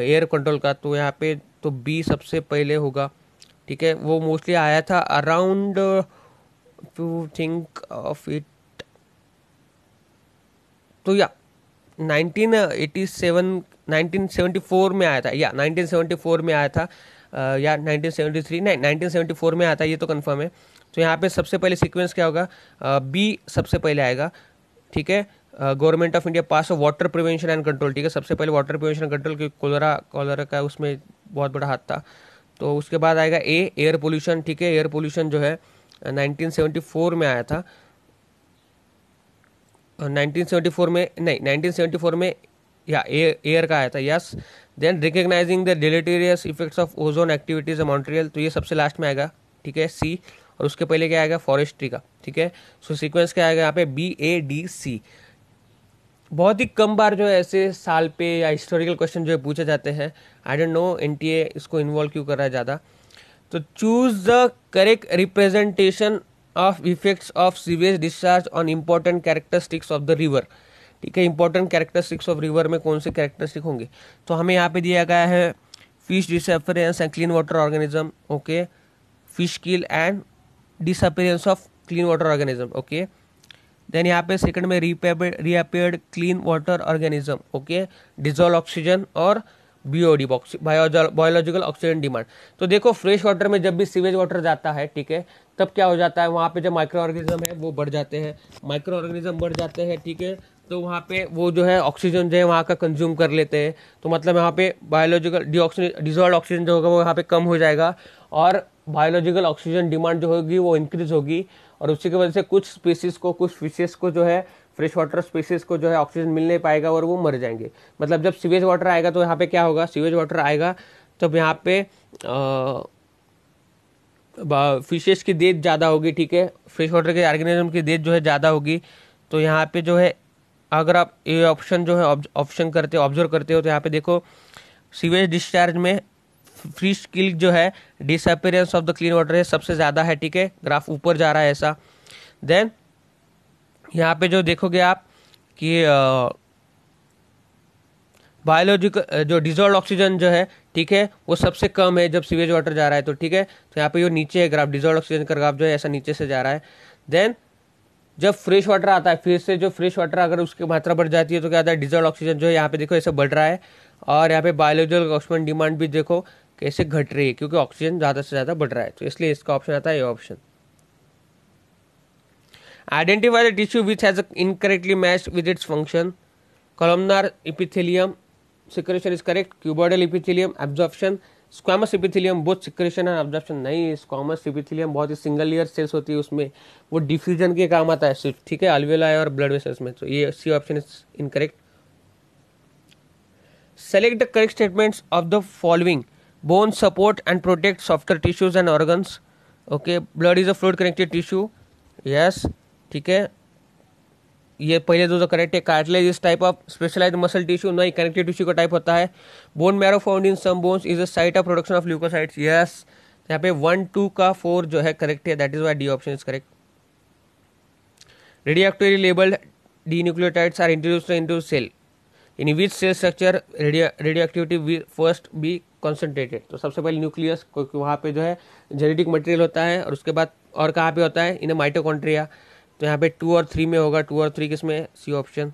एयर कंट्रोल का तो यहाँ पे तो बी सबसे पहले होगा ठीक है वो मोस्टली आया था around to think of it तो या 1987 1974 में आया था या 1974 में आया था या 1973 नहीं 1974 में आता है ये तो कन्फर्म है तो यहाँ पे सबसे पहले सीक्वेंस क्या होगा बी सबसे पहले आएगा ठीक है government of India pass water prevention and control ठीक है सबसे पहले वाटर प्रिवेंशन एंड कंट्रोल क्योंकि कोलरा कोलरा का उसमें बहुत बड़ा हाथ था तो उसके बाद आएगा ए एयर पोल्यूशन ठीक है एयर पोल्यूशन जो है 1974 में आया था 1974 में नहीं 1974 में या एयर का आया था yes then recognising the deleterious effects of ozone activities Montreal तो ये सबसे लास्ट में आएगा ठीक है सी और उसके पहले क्या आएगा फॉरेस्ट्री का ठीक है सो सीक्वेंस क्या आएगा यहाँ पे बी ए डी सी बहुत ही कम बार जो है ऐसे साल पे या हिस्टोरिकल क्वेश्चन जो है पूछे जाते हैं I don't know N T A इसको इन्वॉल्व क्यों कर रहा है ज़्यादा तो choose the correct representation of effects of sewage discharge on important characteristics of the river ठीक है इंपॉर्टेंट कैरेक्टरिस्टिक्स ऑफ रिवर में कौन से कैरेक्टरिस्टिक होंगे तो हमें यहाँ पे दिया गया है fish disappearance and clean water organism okay fish kill and disappearance of clean water organism okay then यहाँ पे सेकंड में reappeared clean water organism okay dissolve oxygen और बीओडी बायोलॉजिकल ऑक्सीजन डिमांड तो देखो फ्रेश वाटर में जब भी sewage water जाता है ठीक है तब क्या हो जाता है वहाँ पे जो माइक्रो ऑर्गेनिज्म है वो बढ़ जाते हैं माइक्रो ऑर्गेनिज्म बढ़ जाते हैं ठीक है तो वहाँ पे वो जो है ऑक्सीजन जो है वहाँ का कंज्यूम कर लेते हैं तो मतलब यहाँ पे बायोलॉजिकल डीऑक्सीजन डिजॉल्व ऑक्सीजन जो होगा वो यहाँ पे कम हो जाएगा और बायोलॉजिकल ऑक्सीजन डिमांड जो होगी वो इंक्रीज होगी और उसी की वजह से कुछ स्पीसीज को कुछ फिशेज को जो है फ्रेश वाटर स्पेसिस को जो है ऑक्सीजन मिल नहीं पाएगा और वो मर जाएंगे मतलब जब सीवेज वाटर आएगा तो यहाँ पे क्या होगा सीवेज वाटर आएगा तब यहाँ पे फिशेज की डेथ ज़्यादा होगी ठीक है फ्रेश वाटर के ऑर्गेनिज्म की डेथ जो है ज़्यादा होगी तो यहाँ पे जो है अगर आप ये ऑप्शन जो है ऑप्शन करते हो ऑब्जर्व करते हो तो यहाँ पे देखो सीवेज डिस्चार्ज में फ्री स्किल जो है disappearance of the clean water है सबसे ज़्यादा है ठीक है ग्राफ ऊपर जा रहा है ऐसा देन यहाँ पे जो देखोगे आप कि बायोलॉजिकल जो डिजॉल्व ऑक्सीजन जो है ठीक है वो सबसे कम है जब सीवेज वाटर जा रहा है तो ठीक है तो यहाँ पे ये नीचे है ग्राफ डिजॉल्व ऑक्सीजन का ग्राफ जो है ऐसा नीचे से जा रहा है देन जब फ्रेश वाटर आता है फिर से जो फ्रेश वाटर अगर उसकी मात्रा बढ़ जाती है तो क्या आता है डिजॉल्व ऑक्सीजन जो है यहाँ पे देखो ऐसे बढ़ रहा है और यहाँ पे बायोलॉजिकल ऑक्सीजन डिमांड भी देखो कैसे घट रही है क्योंकि ऑक्सीजन ज़्यादा से ज़्यादा बढ़ रहा है तो इसलिए इसका ऑप्शन आता है ये option Identify the tissue which has incorrectly matched with its function. Columnar epithelium secretion is correct. Cuboidal epithelium absorption. Squamous epithelium both secretion and absorption नहीं है स्क्वामस इपिथिलियम बहुत ही सिंगल लेयर सेल्स होती है उसमें वो डिफ्यूजन के काम आता है सिर्फ ठीक है अल्वेलाई और ब्लड वेसल्स में तो ये C option is incorrect select the correct statements of the following bone support and protect softer tissues and organs okay blood is a fluid connected tissue yes ठीक है ये पहले दो जो तो करेक्ट है cartilage is type of specialise muscle tissue नहीं connective tissue का टाइप होता है bone marrow found in some bones is a site of production of leucocytes yes यहाँ पे वन टू का फोर जो है करेक्ट है that is why D option is correct radioactively labelled D nucleotides are introduce into cell in which cell structure radio radioactivity first be concentrated तो सबसे पहले nucleus क्योंकि वहाँ पे जो है जेनेटिक मटेरियल होता है और उसके बाद और कहाँ पे होता है इन माइटोकॉन्ट्रिया तो यहाँ पे टू और थ्री में होगा टू और थ्री किस में C option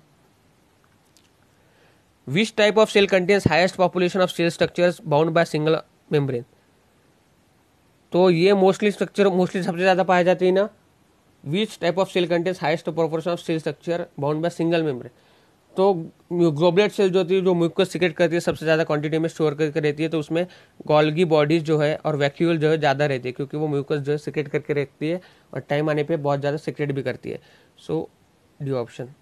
which type of cell contains highest population of cell structure bound by single membrane तो ये मोस्टली स्ट्रक्चर मोस्टली सबसे ज़्यादा पाए जाते हैं ना which type of cell contains highest proportion of cell structure bound by single membrane तो goblet cell जो होती है जो म्यूकस सिक्रेट करती है सबसे ज़्यादा क्वांटिटी में स्टोर करके रहती है तो उसमें गॉल्गी बॉडीज जो है और वैक्यूल जो है ज़्यादा रहती है क्योंकि वो म्यूकस जो है सिक्रेट करके रहती है और टाइम आने पे बहुत ज़्यादा सिक्रेट भी करती है so D option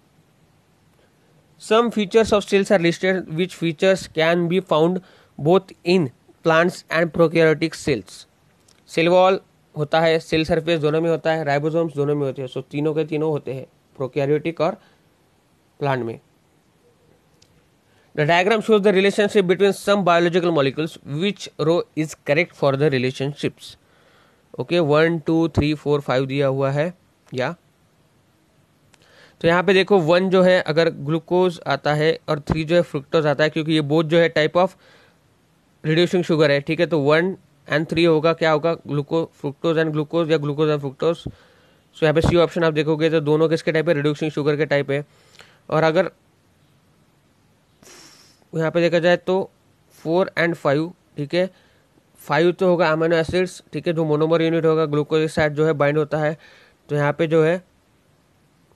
some features of cells are listed which features can be found both in plants and prokaryotic cells cell wall होता है सेल सरफेस दोनों में होता है राइबोसोम्स दोनों में होते हैं सो तीनों के तीनों होते हैं प्रोक्योरेटिक और प्लांट में The diagram shows the relationship between some biological molecules. Which row is correct for the relationships? Okay one two three four five दिया हुआ है या तो यहाँ पे देखो वन जो है अगर ग्लूकोज आता है और थ्री जो है फ्रुक्टोज आता है क्योंकि ये बोथ जो है टाइप ऑफ रिड्यूसिंग शुगर है ठीक है तो वन एंड थ्री होगा क्या होगा ग्लूको फ्रुक्टोज एंड ग्लूकोज या ग्लूकोज एंड फ्रुक्टोज सो यहाँ पे सी ऑप्शन आप देखोगे तो दोनों किसके टाइप है रिड्यूसिंग शुगर के टाइप है और अगर यहाँ पे देखा जाए तो फोर एंड फाइव ठीक है फाइव तो होगा अमीनो एसिड्स ठीक है जो मोनोमर यूनिट होगा ग्लूकोज के साथ जो है बाइंड होता है तो यहाँ पे जो है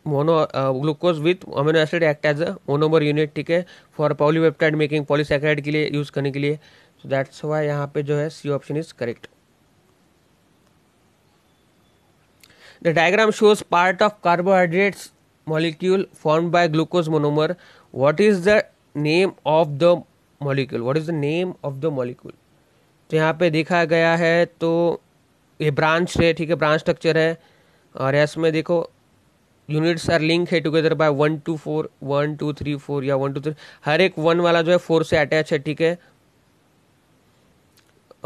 mono glucose with amino acid act as a monomer unit ठीक है फॉर पॉलीवेप्टाइड मेकिंग पॉलीसेक्राइड के लिए यूज़ करने के लिए सो दैट्स वाई यहाँ पे जो है C option is correct the diagram shows part of carbohydrates molecule form by glucose monomer what is the name of the molecule what is the name of the molecule तो यहाँ पे देखा गया है तो ये ब्रांच है ठीक है ब्रांच स्ट्रक्चर है और इसमें देखो यूनिट्स आर लिंक है together by one two four one two three four या वन टू थ्री हर एक वन वाला जो है फोर से अटैच है ठीक है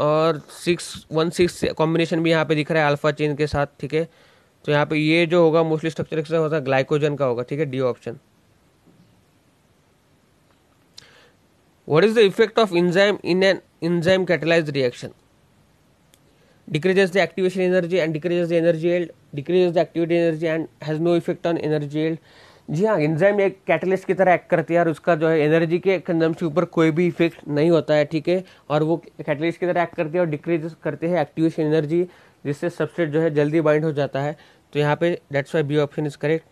और सिक्स वन सिक्स कॉम्बिनेशन भी यहाँ पे दिख रहा है अल्फा चेन के साथ ठीक है तो यहाँ पे ये जो होगा मोस्टली स्ट्रक्चर होता है ग्लाइकोजन का होगा ठीक है D option What is the effect of enzyme in an enzyme catalyzed reaction? Decreases the activation energy and decreases the energy yield, decreases the activity energy and has no effect on energy yield. जी हाँ enzyme एक catalyst की तरह act करती है और उसका जो है एनर्जी के कंजम्पशन ऊपर कोई भी इफेक्ट नहीं होता है ठीक है और वो कैटलिस्ट की तरह एक्ट करती है और डिक्रीज करते हैं एक्टिवेशन एनर्जी जिससे सबस्ट्रेट जो है जल्दी बाइंड हो जाता है तो यहाँ पे that's why B option is correct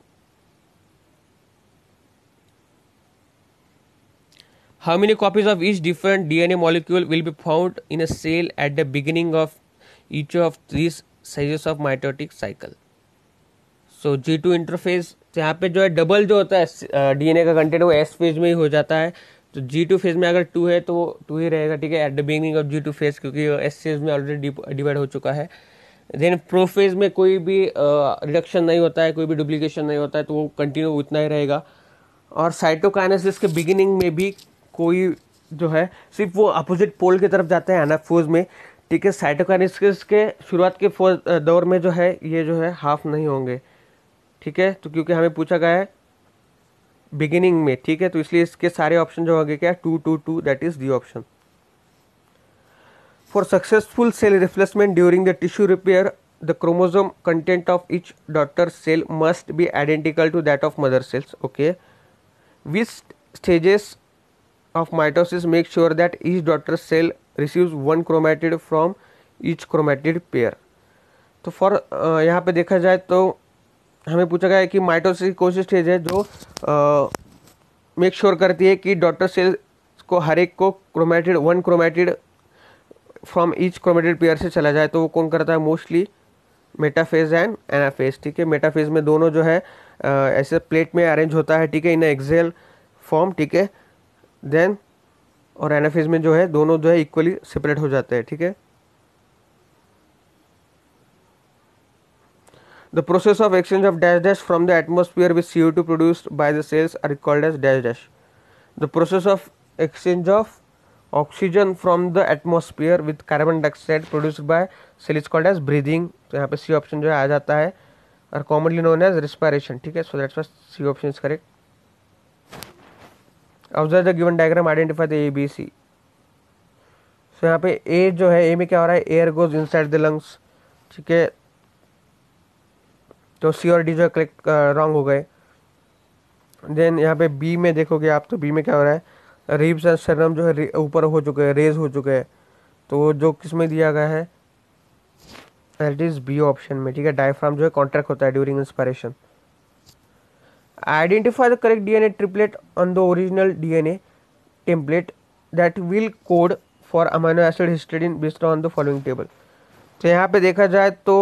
how many copies of each different dna molecule will be found in a cell at the beginning of each of these sizes of mitotic cycle so G two interphase यहाँ पे जो है double जो होता है DNA uh, का content वो S phase में ही हो जाता है तो जी टू फेज में अगर टू है तो वो टू ही रहेगा ठीक है at the beginning of G two phase क्योंकि एस फेज में ऑलरेडी डिवाइड हो चुका है देन प्रो फेज में कोई भी रिडक्शन uh, नहीं होता है कोई भी डुप्लीकेशन नहीं होता है तो वो कंटिन्यू उतना ही रहेगा और साइटोकाइनेसिस के बिगिनिंग में भी कोई जो है सिर्फ वो अपोजिट पोल की तरफ जाते हैं एनाफोज में ठीक है साइटोकाइनिस के शुरुआत के फोज दौर में जो है ये जो है हाफ नहीं होंगे ठीक है तो क्योंकि हमें पूछा गया है बिगिनिंग में ठीक है तो इसलिए इसके सारे ऑप्शन जो होंगे क्या two two two that is the option for successful cell replacement during the tissue repair the chromosome content of each daughter cell must be identical to that of mother cells okay which stages of mitosis makes sure that each daughter cell receives one chromatid from each chromatid pair तो for यहाँ पे देखा जाए तो हमें पूछा गया है कि माइटोसिस कौन सी स्टेज है जो मेक श्योर sure करती है कि डॉटर सेल को हर एक को chromatid one chromatid from each chromatid pair से चला जाए तो वो कौन करता है मोस्टली मेटाफेज एंड एनाफेज ठीक है मेटाफेज में दोनों जो है आ, ऐसे प्लेट में अरेंज होता है ठीक है इन एक्सेल फॉर्म ठीक है देन और एनाफेज में जो है दोनों जो है इक्वली सेपरेट हो जाते हैं ठीक है the process of exchange of dash dash from the atmosphere with C two produced by the cells are recalled as dash dash the process of exchange of oxygen from the atmosphere with carbon dioxide produced by cell is called as breathing तो यहाँ पे C option जो है आ जाता है और commonly known as respiration ठीक है so that's C option is correct observe the given diagram identify the A B C so यहाँ पे ए जो है ए में क्या हो रहा है air goes inside the lungs ठीक है तो सी और डी जो है कलेक्ट रॉन्ग uh, हो गए देन यहाँ पे बी में देखोगे आप तो बी में क्या हो रहा है रिब्स एंड शर्म जो है ऊपर हो चुके हैं रेज हो चुके हैं तो जो किस में दिया गया है दैट इज़ बी ऑप्शन में ठीक है डायफ्राम जो है कॉन्ट्रैक्ट होता है during inspiration Identify the correct DNA triplet on the original DNA template that will code for amino acid histidine based on the following table. तो यहाँ पे देखा जाए तो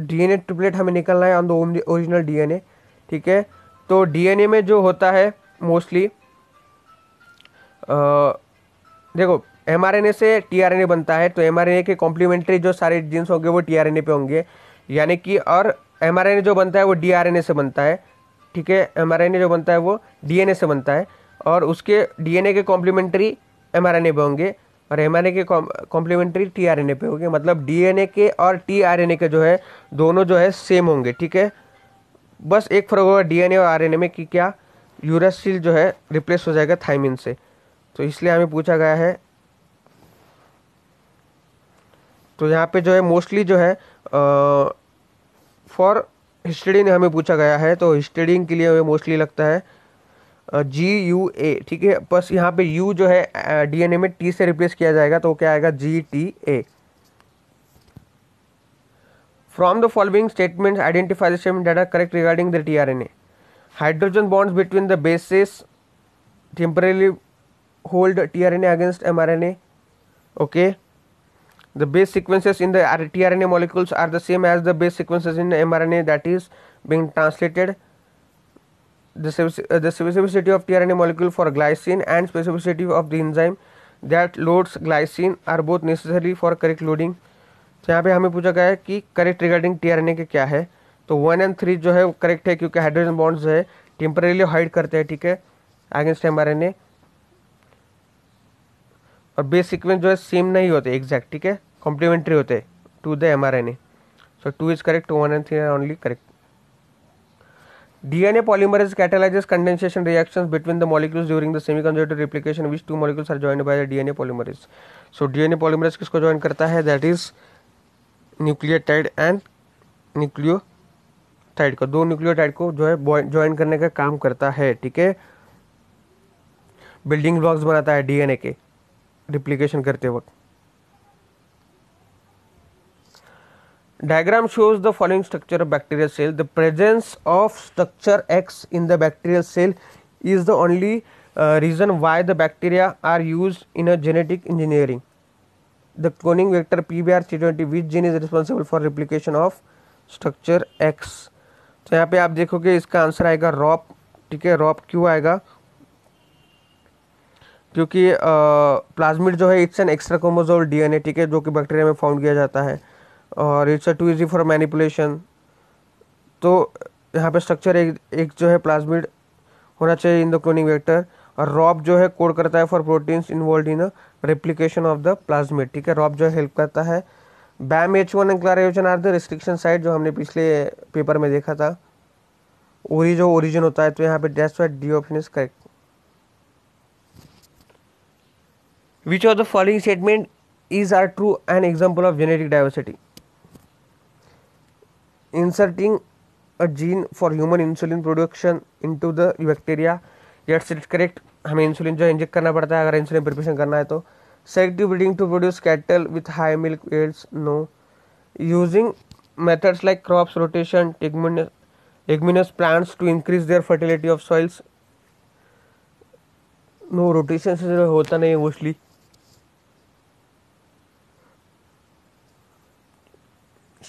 डीएनए ट्रिपलेट हमें निकलना है ऑन द ओरिजिनल डीएनए ठीक है तो डीएनए में जो होता है मोस्टली देखो एमआरएनए से टीआरएनए बनता है तो एमआरएनए के कॉम्प्लीमेंट्री जो सारे जीन्स होंगे वो टीआरएनए पे होंगे यानी कि और एम जो बनता है वो डी से बनता है ठीक है एम जो बनता है वो डी से बनता है और उसके डी के कॉम्प्लीमेंट्री एम आर होंगे और एम के कॉम्प्लीमेंट्री टी आर पे होंगे मतलब डी के और टी आर के जो है दोनों जो है सेम होंगे ठीक है बस एक फ़र्क होगा डी और आर में कि क्या यूरासिल जो है रिप्लेस हो जाएगा थाइमिन से तो इसलिए हमें पूछा गया है तो यहाँ पे जो है मोस्टली जो है आ, फॉर हिस्टडीन हमें पूछा गया है तो हिस्टडीन के लिए हमें मोस्टली लगता है जी यू ए ठीक है बस यहाँ पे यू जो है डी एन ए में टी से रिप्लेस किया जाएगा तो क्या आएगा G T A from the following statement identify same data correct regarding the T R N A hydrogen bonds between the basis hold T R N temporarily hold tRNA against mRNA okay the base sequences in the tRNA molecules are the same as the base sequences in the mRNA that is being translated. The, specificity of tRNA molecule for glycine and specificity of the enzyme that loads glycine are both necessary for correct loading. तो यहाँ पे हमें पूछा गया है कि correct regarding tRNA के क्या है तो वन एंड थ्री जो है करेक्ट है क्योंकि हाइड्रोजन बॉन्ड्स है टेम्परेली हाइड करते हैं ठीक है अगेंस्ट एमआरएनए और बेस सिक्वेंस जो है सेम नहीं होते एग्जैक्ट ठीक है कॉम्प्लीमेंट्री होते to the M R N A so two is correct one and three only correct DNA polymerase catalyses condensation reaction between the molecules during the semi conservative replication which two molecules are join by the DNA polymerase so DNA polymerase किसको join करता है that is nucleotide and nucleotide को दो nucleotide को जो है join करने का काम करता है ठीक है बिल्डिंग ब्लॉक्स बनाता है डीएनए के रिप्लिकेशन करते वक्त diagram shows the following structure of bacterial cell the presence of structure X in the bacterial cell is the only reason why the bacteria are use in a genetic engineering the cloning vector P V R C twenty which gene is responsible for replication of structure X तो यहाँ पे आप देखोगे इसका answer आएगा रॉप ठीक है रॉप क्यों आएगा क्योंकि प्लाज्मिड जो है it's an extra chromosomal DNA ठीक है जो कि बैक्टीरिया में फाउंड किया जाता है और it's a too easy for manipulation तो यहाँ पे स्ट्रक्चर एक एक जो है प्लाज्मिड होना चाहिए इन द क्लोनिंग वेक्टर और रॉब जो है कोड करता है for proteins involve in replication of the plasmid ठीक है रॉब जो है हेल्प करता है बैम एच वन एंड क्लारियोजन आर द रिस्ट्रिक्शन साइड जो हमने पिछले पेपर में देखा था ओरी जो ओरिजिन होता है तो यहाँ पे that's why D option is correct Which of the following statement is are true an example of genetic diversity? Inserting a gene for human insulin production into the bacteria yes it's correct हमें insulin जो inject करना पड़ता है अगर insulin preparation करना है तो selective breeding to produce cattle with high milk weights no using methods like crops rotation igneous, igneous plants to increase their fertility of soils no rotation से होता नहीं है मोस्टली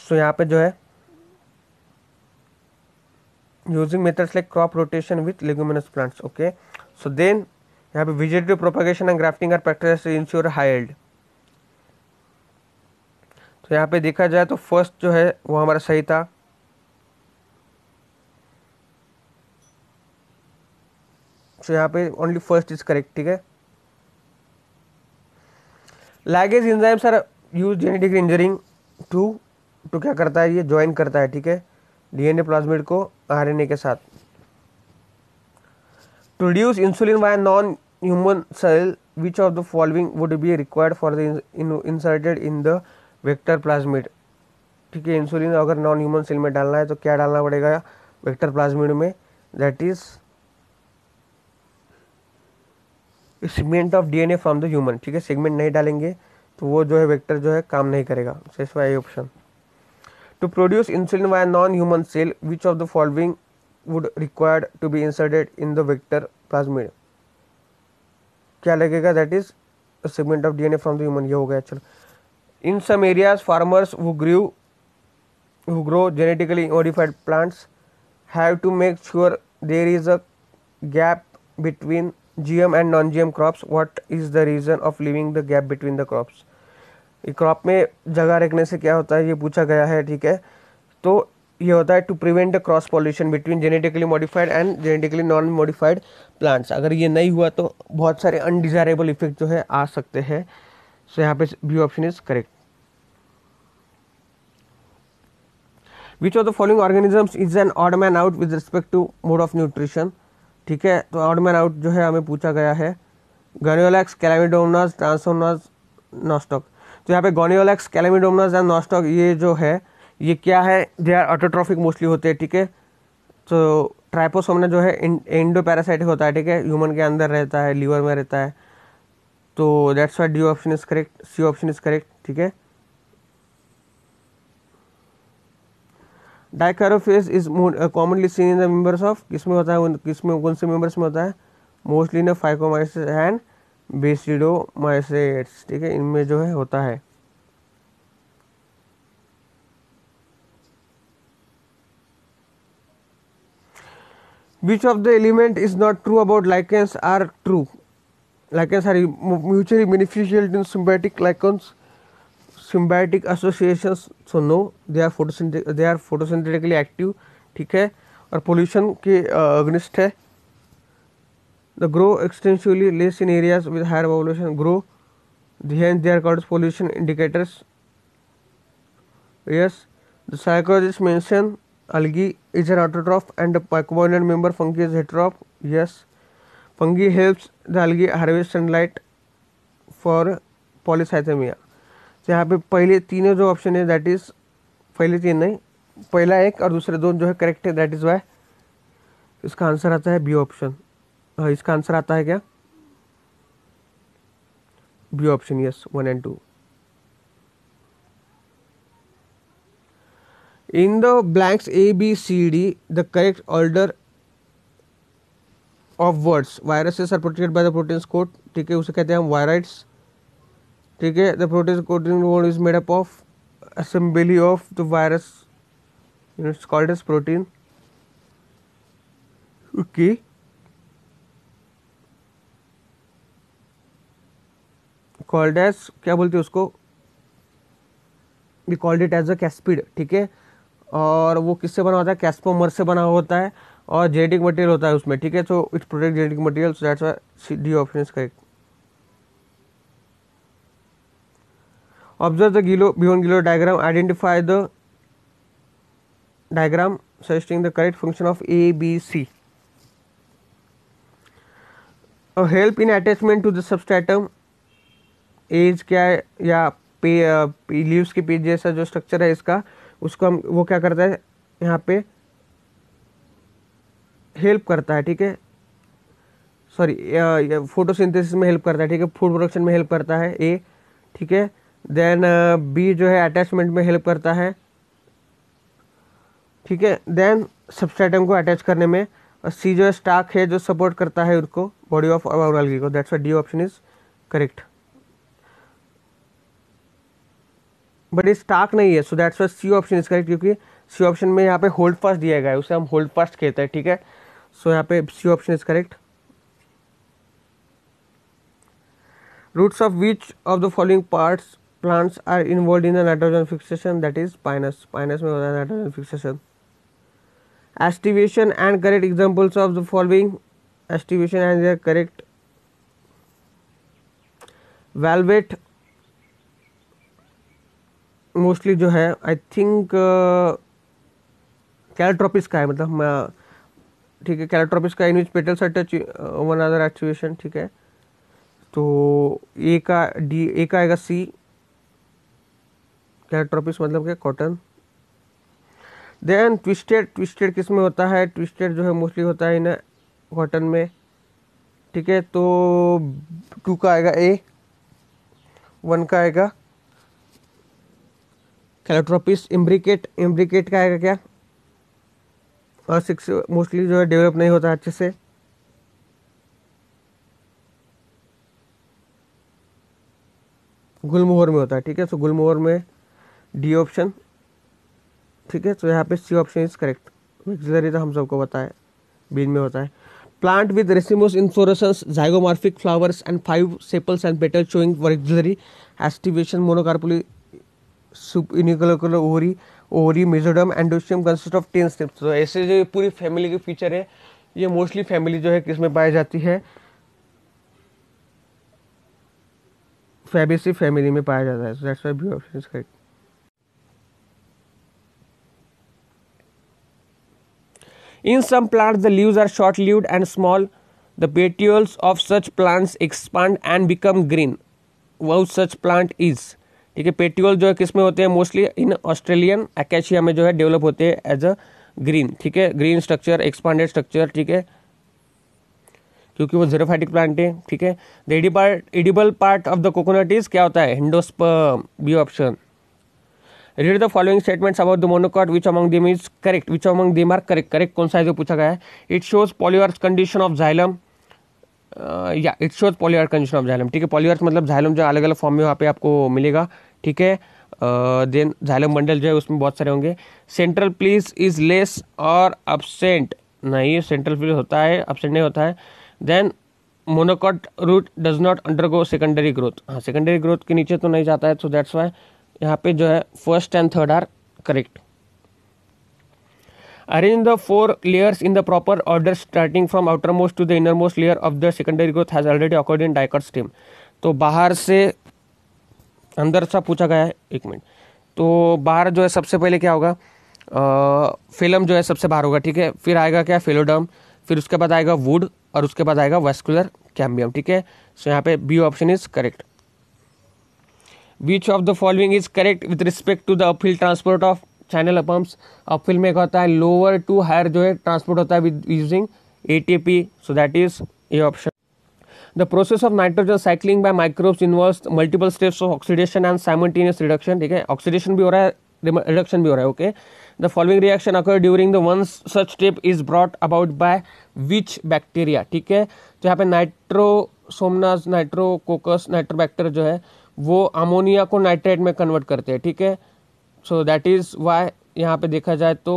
सो यहाँ पे जो है using methods like crop rotation with leguminous plants okay so then यहाँ पे vegetative propagation and grafting are practice ensure yield तो यहाँ पे देखा जाए तो फर्स्ट जो है वो हमारा सही था सो यहाँ पे ओनली फर्स्ट इज करेक्ट ठीक है ligase enzymes are use genetic engineering to तो क्या करता है ये ज्वाइन करता है ठीक है डीएनए प्लाज्मिड को आरएनए के साथ to reduce insulin by non human cell which of the following would be required for the in, in, inserted in the ठीक है इंसुलिन अगर नॉन ह्यूमन सेल में डालना है तो क्या डालना पड़ेगा वेक्टर प्लाज्मिड में that is segment of DNA from the human ठीक है सेगमेंट नहीं डालेंगे तो वो जो है वेक्टर जो है काम नहीं करेगा सेस why option To produce insulin via non-human cell, which of the following would required to be inserted in the vector plasmid? क्या लगेगा that is segment of DNA from the human ये हो गया चलो in some areas farmers who grieve who grow genetically modified plants have to make sure there is a between GM and non-GM crops. What is the reason of leaving the gap between the crops? Crop में जगह रखने से क्या होता है ये पूछा गया है ठीक है तो ये होता है to prevent the cross pollution between genetically modified and genetically non modified plants अगर ये नहीं हुआ तो बहुत सारे अनडिजायरेबल इफेक्ट जो है आ सकते हैं सो यहाँ पे B option is correct which of the following organisms is an odd man out with respect to mode of nutrition ठीक है तो ऑड मैन आउट जो है हमें पूछा गया है गनियोलैक्स कैलामिडोमनाज ट्रांसोनाज नॉस्टॉक तो यहाँ पे गोनियोलैक्स कैलेमिडोमनस एंड नॉस्टॉक ये जो है ये क्या है दे आर ऑटोट्रॉफिक मोस्टली होते हैं ठीक है तो ट्राइपोसोमना जो है एंडो पैरासाइटिक होता है ठीक है ह्यूमन के अंदर रहता है लीवर में रहता है तो that's why D option is correct C option is correct ठीक है dikaryophase is commonly seen in the members of किसमें होता है किसमें कौन से मेंबर्स में होता है मोस्टली इन फाइकोमाइसिस एंड बेसिडो माइसेट्स ठीक है इनमें जो है होता है which of the element is not true about lichens are true lichens are mutually beneficial in symbiotic lichens symbiotic association so no they are photosynthe they are photosynthetically active ठीक है और पोल्यूशन के अग्निस्ट है The grow extensively less in areas with higher population grow. Hence, they are called pollution indicators. Yes, the psychologist mention algae is an autotroph and a covalent member fungi is heterotroph. Yes, fungi helps the algae harvest sunlight for polycythemia तो यहाँ पे पहले तीनों जो option है that is पहले तीन नहीं पहला एक और दूसरे दो जो है करेक्ट है दैट इज़ वाई इसका आंसर आता है बी ऑप्शन Uh, इसका आंसर आता है क्या B option yes one and two in the blanks A B C D the correct order of words viruses are protected by the proteins coat ठीक है उसे कहते हैं हम वायराइट्स ठीक है the protein coating word is made up of assembly of the virus it's called as protein okay okay. Called as क्या बोलते हैं उसको we called it as a capsid ठीक है और वो किससे बना होता है कैस्पोमर से बना होता है और जेनेटिक मटेरियल होता है उसमें ठीक है so it's protect genetic material D option is correct observe the गिलो बियोन गिलो diagram identify the diagram suggesting the correct function of A B C help in attachment to the substratum as क्या है या पे, लीव्स के page जैसा जो स्ट्रक्चर है इसका उसको हम वो क्या करता है यहाँ पे हेल्प करता है ठीक है सॉरी फोटोसिंथेसिस में हेल्प करता है ठीक है फूड प्रोडक्शन में हेल्प करता है ए ठीक है देन बी जो है अटैचमेंट में हेल्प करता है ठीक है देन सबस्ट्रेटम को अटैच करने में और सी जो है स्टाक है जो सपोर्ट करता है उनको बॉडी ऑफ ऑरल को that's D option is correct but ये स्टॉक नहीं है so that's why C option is correct क्योंकि सी ऑप्शन में यहाँ पे होल्ड फर्स्ट दिया गया है उसे हम होल्ड फर्स्ट कहते हैं ठीक है सो यहाँ पे C option is correct roots of which of the following parts plants are involve in the nitrogen fixation that is Pinus Pinus में होता है nitrogen fixation aestivation and correct examples of the following aestivation and correct velvet mostly जो है I think कैलट्रोपिस का है मतलब ठीक है कैलट्रोपिस का in petal at one other actuation ठीक है तो ए का डी ए का आएगा सी कैलट्रोपिस मतलब क्या कॉटन देन ट्विस्टेड ट्विस्टेड किस में होता है ट्विस्टेड जो है मोस्टली होता है इन कॉटन में ठीक है तो टू का आएगा ए वन का आएगा कैलोट्रोपिस इम्ब्रिकेट इम्ब्रिकेट का आएगा क्या और सिक्स मोस्टली जो है डेवलप नहीं होता अच्छे से गुलमोहर में होता है ठीक है सो गुलमोहर में डी ऑप्शन ठीक है सो यहाँ पे C option is correct maxillary तो हम सबको पता है बीन में होता है plant with racemose inflorescence zygomorphic flowers and five sepals and petal showing vexillary aestivation monocarpellary सुनिकल ओवरी ओवरी मेजोडम androecium consist of ten steps तो ऐसे जो पूरी फैमिली के फीचर है ये मोस्टली फैमिली जो है किसमें पाई जाती है फैबेसी फैमिली में पाया जाता है so that's why B option is correct In some plants, the leaves are short lived and small. The petioles of such plants expand and become green. Wow, such plant is ठीक है petiole जो है किस में होते हैं mostly in Australian acacia में जो है डेवलप होते हैं एज अ ग्रीन ठीक है ग्रीन स्ट्रक्चर एक्सपांडेड स्ट्रक्चर ठीक है क्योंकि वो जेरोफाइटिक प्लांट है ठीक है the part edible part of the coconut is क्या होता है हिंडोस्प B option read the following statements about the monocot which among them is correct which among them are correct correct कौन सा है जो पूछा गया है इट शोज पॉलीवर्स कंडीशन ऑफ जाइलम या it shows polyarch condition of xylem ठीक है पॉलीअर्थ मतलब जाइलम जो अलग अलग फॉर्म में वहाँ पे आपको मिलेगा ठीक है देन जाइलम बंडल जो है उसमें बहुत सारे होंगे सेंट्रल प्लीस इज लेस और अपसेंट नहीं सेंट्रल प्लीस होता है अपसेंट नहीं होता है then monocot root does not undergo secondary growth हाँ सेकेंडरी ग्रोथ के नीचे तो नहीं जाता है सो दैट्स वाई यहाँ पे जो है first and third are correct Arrange the four layers in the proper order starting from outermost to the innermost layer of the secondary growth has already occurred in dicot stem. तो बाहर से अंदर सा पूछा गया है एक मिनट तो बाहर जो है सबसे पहले क्या होगा फिल्म जो है सबसे बाहर होगा ठीक है फिर आएगा क्या फेलोडम फिर उसके बाद आएगा वुड और उसके बाद आएगा वेस्कुलर कैम्बियम ठीक है सो यहाँ पे B option is correct which of the following is correct with respect to the अपील transport of channel pumps uphill में एक होता है लोअर टू हायर जो है ट्रांसपोर्ट होता है with using A T P so that is A option the process of nitrogen cycling by microbes involve multiple steps of oxidation and simultaneous reduction ठीक है ऑक्सीडेशन भी हो रहा है रिडक्शन भी हो रहा है okay the following reaction occur during the one such step is brought about by which bacteria ठीक है तो यहाँ पे नाइट्रो नाइट्रोकोकस नाइट्रोबैक्टर जो है वो अमोनिया को नाइट्रेट में कन्वर्ट करते हैं ठीक है थीके? सो दैट इज़ वाई यहाँ पे देखा जाए तो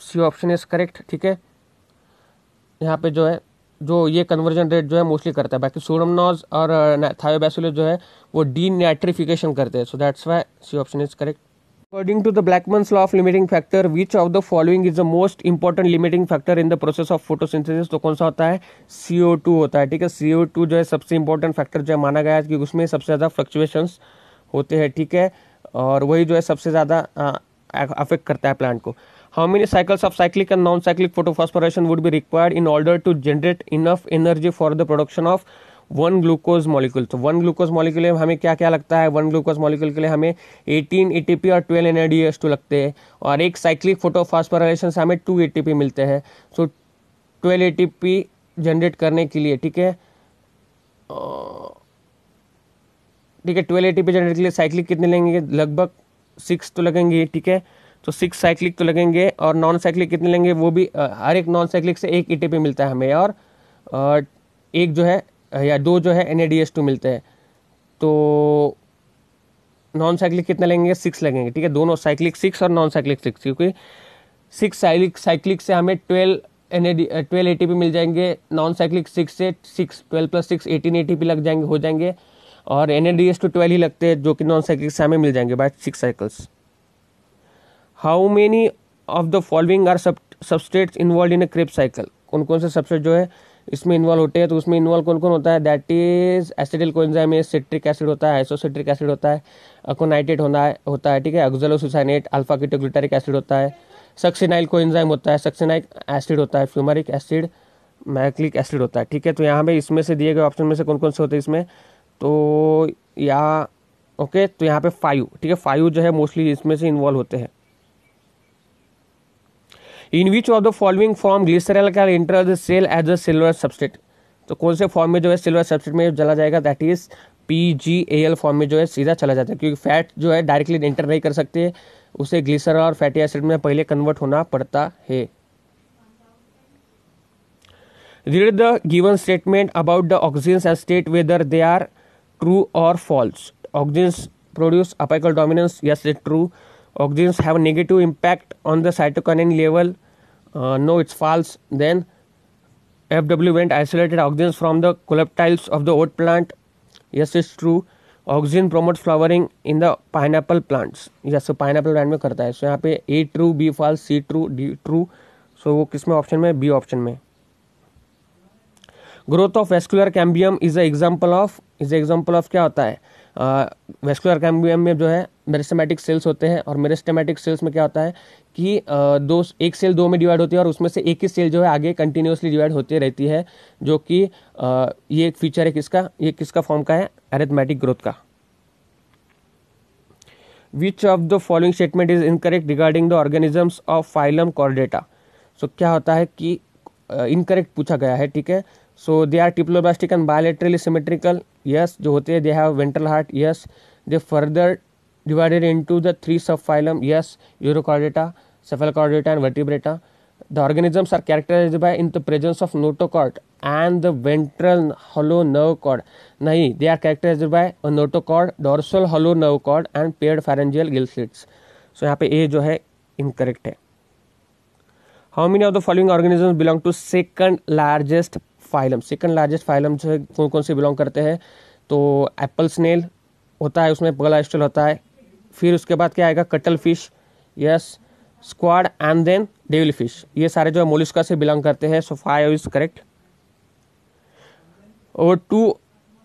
सी ऑप्शन इज़ करेक्ट ठीक है यहाँ पे जो है जो ये कन्वर्जन रेट जो है मोस्टली करता है बाकी सोडमनॉज और uh, थायोबैसुलस जो है वो डी नेट्रीफिकेशन करते हैं so that's why C option is correct According to the Blackman's law limiting factor which of the following is the most most limiting factor in the process of photosynthesis तो कौन सा होता है to होता है ठीक है to जो है सबसे इंपॉर्टेंट फैक्टर जो है माना गया है कि उसमें सबसे ज़्यादा फ्लक्चुएशंस होते हैं ठीक है और वही जो है सबसे ज़्यादा अफेक्ट करता है प्लांट को how many cycles of cyclic and non cyclic photophosphorylation would be required in order to generate enough energy for the production of one glucose molecule तो वन ग्लूकोज मॉलिक्यूल में हमें क्या क्या लगता है वन ग्लूकोज मॉलिक्यूल के लिए हमें एटीन टी पी और 12 एनआरडीएस टू लगते हैं और एक साइक्लिक फोटोफॉस्फोरेशन से हमें टू ए टी पी मिलते हैं so twelve A T P generate करने के लिए ठीक है ठीक है ट्वेल्व एटी पे जाने के लिए साइक्लिक कितने लेंगे लगभग सिक्स तो लगेंगे ठीक है तो सिक्स साइक्लिक तो लगेंगे और नॉन साइक्लिक कितने लेंगे वो भी हर एक नॉन साइक्लिक से एक ई मिलता है हमें और आ, एक जो है या दो जो है N A D S two मिलते हैं तो नॉन साइक्लिक कितने लेंगे सिक्स लगेंगे ठीक है दोनों साइक्लिक सिक्स और नॉन साइक्लिक सिक्स क्योंकि सिक्स साइक्लिक साइक्लिक से हमें twelve N A D twelve A मिल जाएंगे नॉन साइक्लिक सिक्स से six twelve plus six eighteen A लग जाएंगे हो जाएंगे और N N D S two twelve ही लगते हैं जो कि नॉन साइक्लिक एग्जाम में मिल जाएंगे by six cycles how many of the following are substrates involve in a Krebs cycle कौन कौन से सबस्टेट जो है इसमें इन्वॉल्व होते हैं तो उसमें इन्वॉल्व कौन कौन होता है that is acetyl coenzyme citric acid होता है आइसोसिट्रिक एसिड होता है अकोनाइटेट होना होता है ठीक है अक्जलोसुसाइनेट अल्फा कीटोग्लूटारिक एसिड होता है सक्सिनाइल कोएंजाइम होता है सक्सिनाइक एसिड होता है फ्यूमरिक एसिड मैक्लिक एसिड होता है ठीक है तो यहाँ पे इसमें से दिए गए ऑप्शन में से कौन कौन से होते हैं इसमें तो या ओके तो यहाँ पे फाइव ठीक है फाइव जो है मोस्टली इसमें से इन्वॉल्व होते हैं in which of the following form glycerol can enter the cell as a silver substrate तो कौन से फॉर्म में जो है सिल्वर सब्सटेट में चला जाएगा that is P G A L form में जो है सीधा चला जाता है क्योंकि फैट जो है डायरेक्टली एंटर नहीं कर सकते उसे ग्लिसरल और फैटी एसिड में पहले कन्वर्ट होना पड़ता है read the given statement about the auxin and state whether they are true और false auxins produce apical dominance yes is true auxins have negative impact on the cytokinin level no it's false then F W Went isolated auxin from the coleoptiles of the oat plant yes is true auxin promote flowering in the pineapple plants जैसे pineapple plant में करता है so यहाँ पे A true B false C true D true so वो किस में option में बी ऑप्शन में growth of vascular cambium is example of is example of क्या होता है वेस्कुलर कैम्बियम में जो है मेरेस्टेमेटिक सेल्स होते हैं और मेरेस्टेमेटिक सेल्स में क्या होता है कि दो एक सेल दो में डिवाइड होती है और उसमें से एक ही सेल जो है आगे कंटिन्यूसली डिवाइड होती रहती है जो कि ये एक फीचर है किसका ये किसका फॉर्म का है एरेथमेटिक ग्रोथ का which of the following statement is incorrect regarding the organisms of phylum Chordata so क्या होता है कि इनकरेक्ट पूछा गया है ठीक है so they are tipuloblastic and bilaterally symmetrical yes jo hote they have ventral heart yes they further divided into the three subphylum yes urochordata cephalochordata and vertebrata the organisms are characterized by in the presence of notochord and the ventral hollow nerve cord nahi they are characterized by a notochord dorsal hollow nerve cord and paired pharyngeal gill slits so yahan pe a incorrect how many of the following organisms belong to second largest phylum second largest phylum जो है कौन कौन से belong करते हैं तो Apple snail होता है उसमें बगला स्टल होता है फिर उसके बाद क्या आएगा cuttlefish yes squid and then devilfish ये सारे जो है मोलिस्का से बिलोंग करते हैं सो फाइव इज करेक्ट और two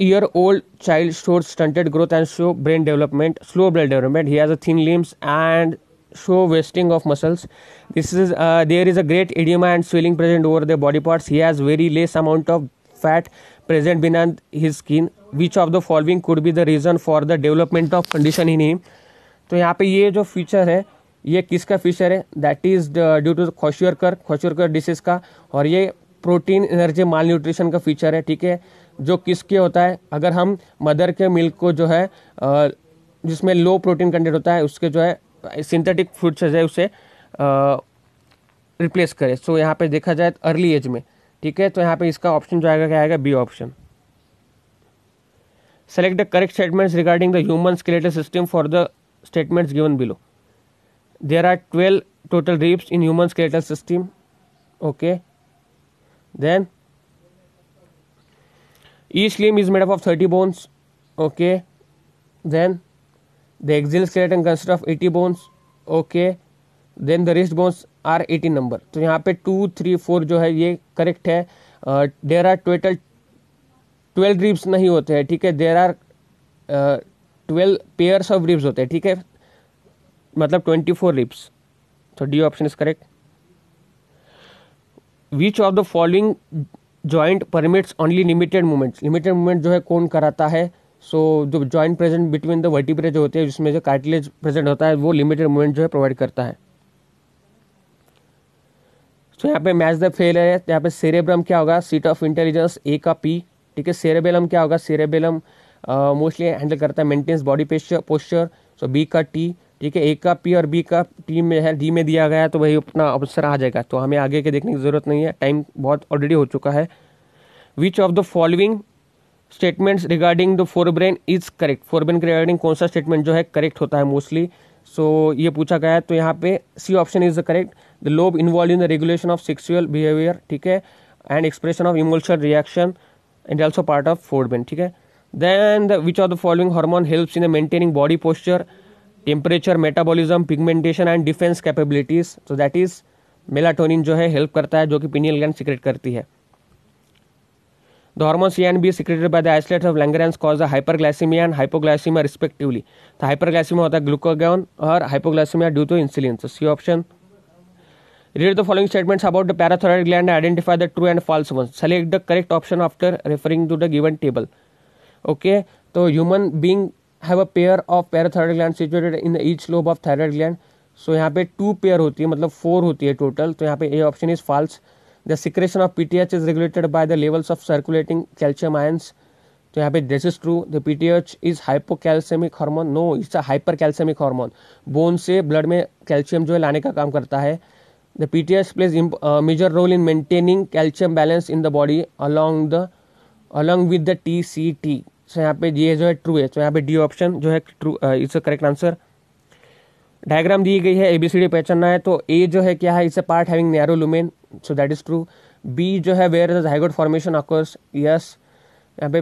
year old child shows stunted growth and show brain development slow brain development he has a thin limbs and show wasting of muscles this is uh, there is a great edema and swelling present over the body parts he has very less amount of fat present beneath his skin which of the following could be the reason for the development of condition in him तो यहाँ पे ये जो feature है ये किसका feature है that is due to kwashiorkor kwashiorkor disease का और ये प्रोटीन एनर्जी माल न्यूट्रिशन का फीचर है ठीक है जो किसके होता है अगर हम मदर के मिल्क को जो है जिसमें लो प्रोटीन कंटेंट होता है उसके जो है सिंथेटिक फूड है उसे रिप्लेस करें सो यहाँ पे देखा जाए तो अर्ली एज में ठीक है तो यहाँ पे इसका ऑप्शन जो आएगा क्या आएगा B option select the correct statements regarding the human skeletal system for the statements given below there are twelve total ribs in human skeletal system okay then each limb is made up of thirty bones okay then the axial skeleton consists of 80 bones okay then the wrist bones are eighty number तो यहाँ पे to three four जो है ये correct है there are total twelve ribs नहीं होते हैं ठीक है there are twelve pairs of ribs होते हैं ठीक है मतलब ट्वेंटी फोर रिब्स तो D option is correct which of the following joint permits only limited movements limited movement जो है कौन कराता है सो so, जो joint present between the vertebrae जो होते हैं जिसमें जो कार्टिलेज प्रेजेंट होता है वो लिमिटेड मूवमेंट जो है प्रोवाइड करता है सो so, यहाँ पे मैच द फेल है तो यहाँ पे सेरेब्रम क्या होगा सीट ऑफ इंटेलिजेंस ए का पी ठीक है सेरेबेलम क्या होगा सेरेबेलम मोस्टली हैंडल करता है maintains body posture so B का टी ठीक है ए का पी और बी का टी में है डी में दिया गया है तो वही अपना ऑप्शन आ जाएगा तो हमें आगे के देखने की जरूरत नहीं है टाइम बहुत ऑलरेडी हो चुका है which of the following statements regarding the forebrain is correct forebrain के रिगार्डिंग कौन सा स्टेटमेंट जो है करेक्ट होता है मोस्टली सो so, ये पूछा गया है तो यहाँ पे C option is the correct the lobe involve in the regulation of sexual behaviour ठीक है and expression of emotion reaction and also part of forebrain ठीक है then the which are the following hormone helps in the maintaining body posture temperature metabolism pigmentation and defence capabilities so that is melatonin जो है help करता है जो कि pineal gain secrete करती है The hormones E and B secreted by the isolate of Langerhans cause the hyperglycemia and hypoglycemia respectively. The hyperglycemia होता है glucagon और hypoglycemia due to insulin. So C option. Read the following statements about the parathyroid gland and identify the true and false ones. Select the correct option after referring to the given table. Okay, So human being have a pair of parathyroid gland situated in each lobe of thyroid gland. so, यहाँ पे to pair होती है मतलब four होती है total तो यहाँ पे A option is false the secretion of PTH is regulated by the levels of circulating calcium ions तो यहाँ पे this is true the PTH is hypocalcaemic hormone no it's a hypercalcaemic hormone bone से blood में calcium जो है लाने का काम करता है the PTH plays major role in maintaining calcium balance in the body along the along with the T C T so यहाँ पे ये जो है ट्रू है तो यहाँ पे डी ऑप्शन जो है true it's a correct answer diagram दी गई है ए बी सी डी पहचानना है तो ए जो है क्या है it's a part having narrow lumen so that is true B जो है where is zygote formation occurs yes यहाँ पे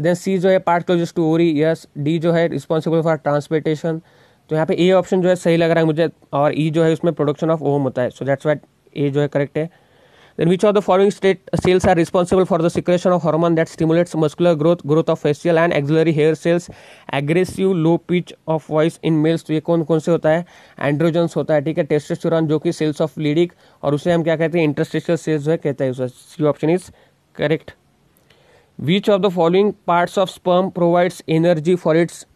देन uh, सी जो है part closest to ovary yes D जो है रिस्पॉन्सिबल फॉर ट्रांसपोर्टेशन तो यहाँ पे ए ऑप्शन जो है सही लग रहा है मुझे और ई e जो है उसमें प्रोडक्शन ऑफ ओम होता है सो दैट्स वाइट ए जो है करेक्ट है Then which of the following state cells are responsible for the secretion of hormone that stimulates muscular growth, growth of facial and axillary hair cells, aggressive low pitch of voice in males तो ये कौन कौन से होता है androgens होता है ठीक है टेस्टोस्टेरोन जो कि सेल्स ऑफ लीडिक और उसे हम क्या कहते हैं इंटरस्टिशियल सेल्स जो है कहता है उसका C option is correct which of the following parts of sperm provides energy for its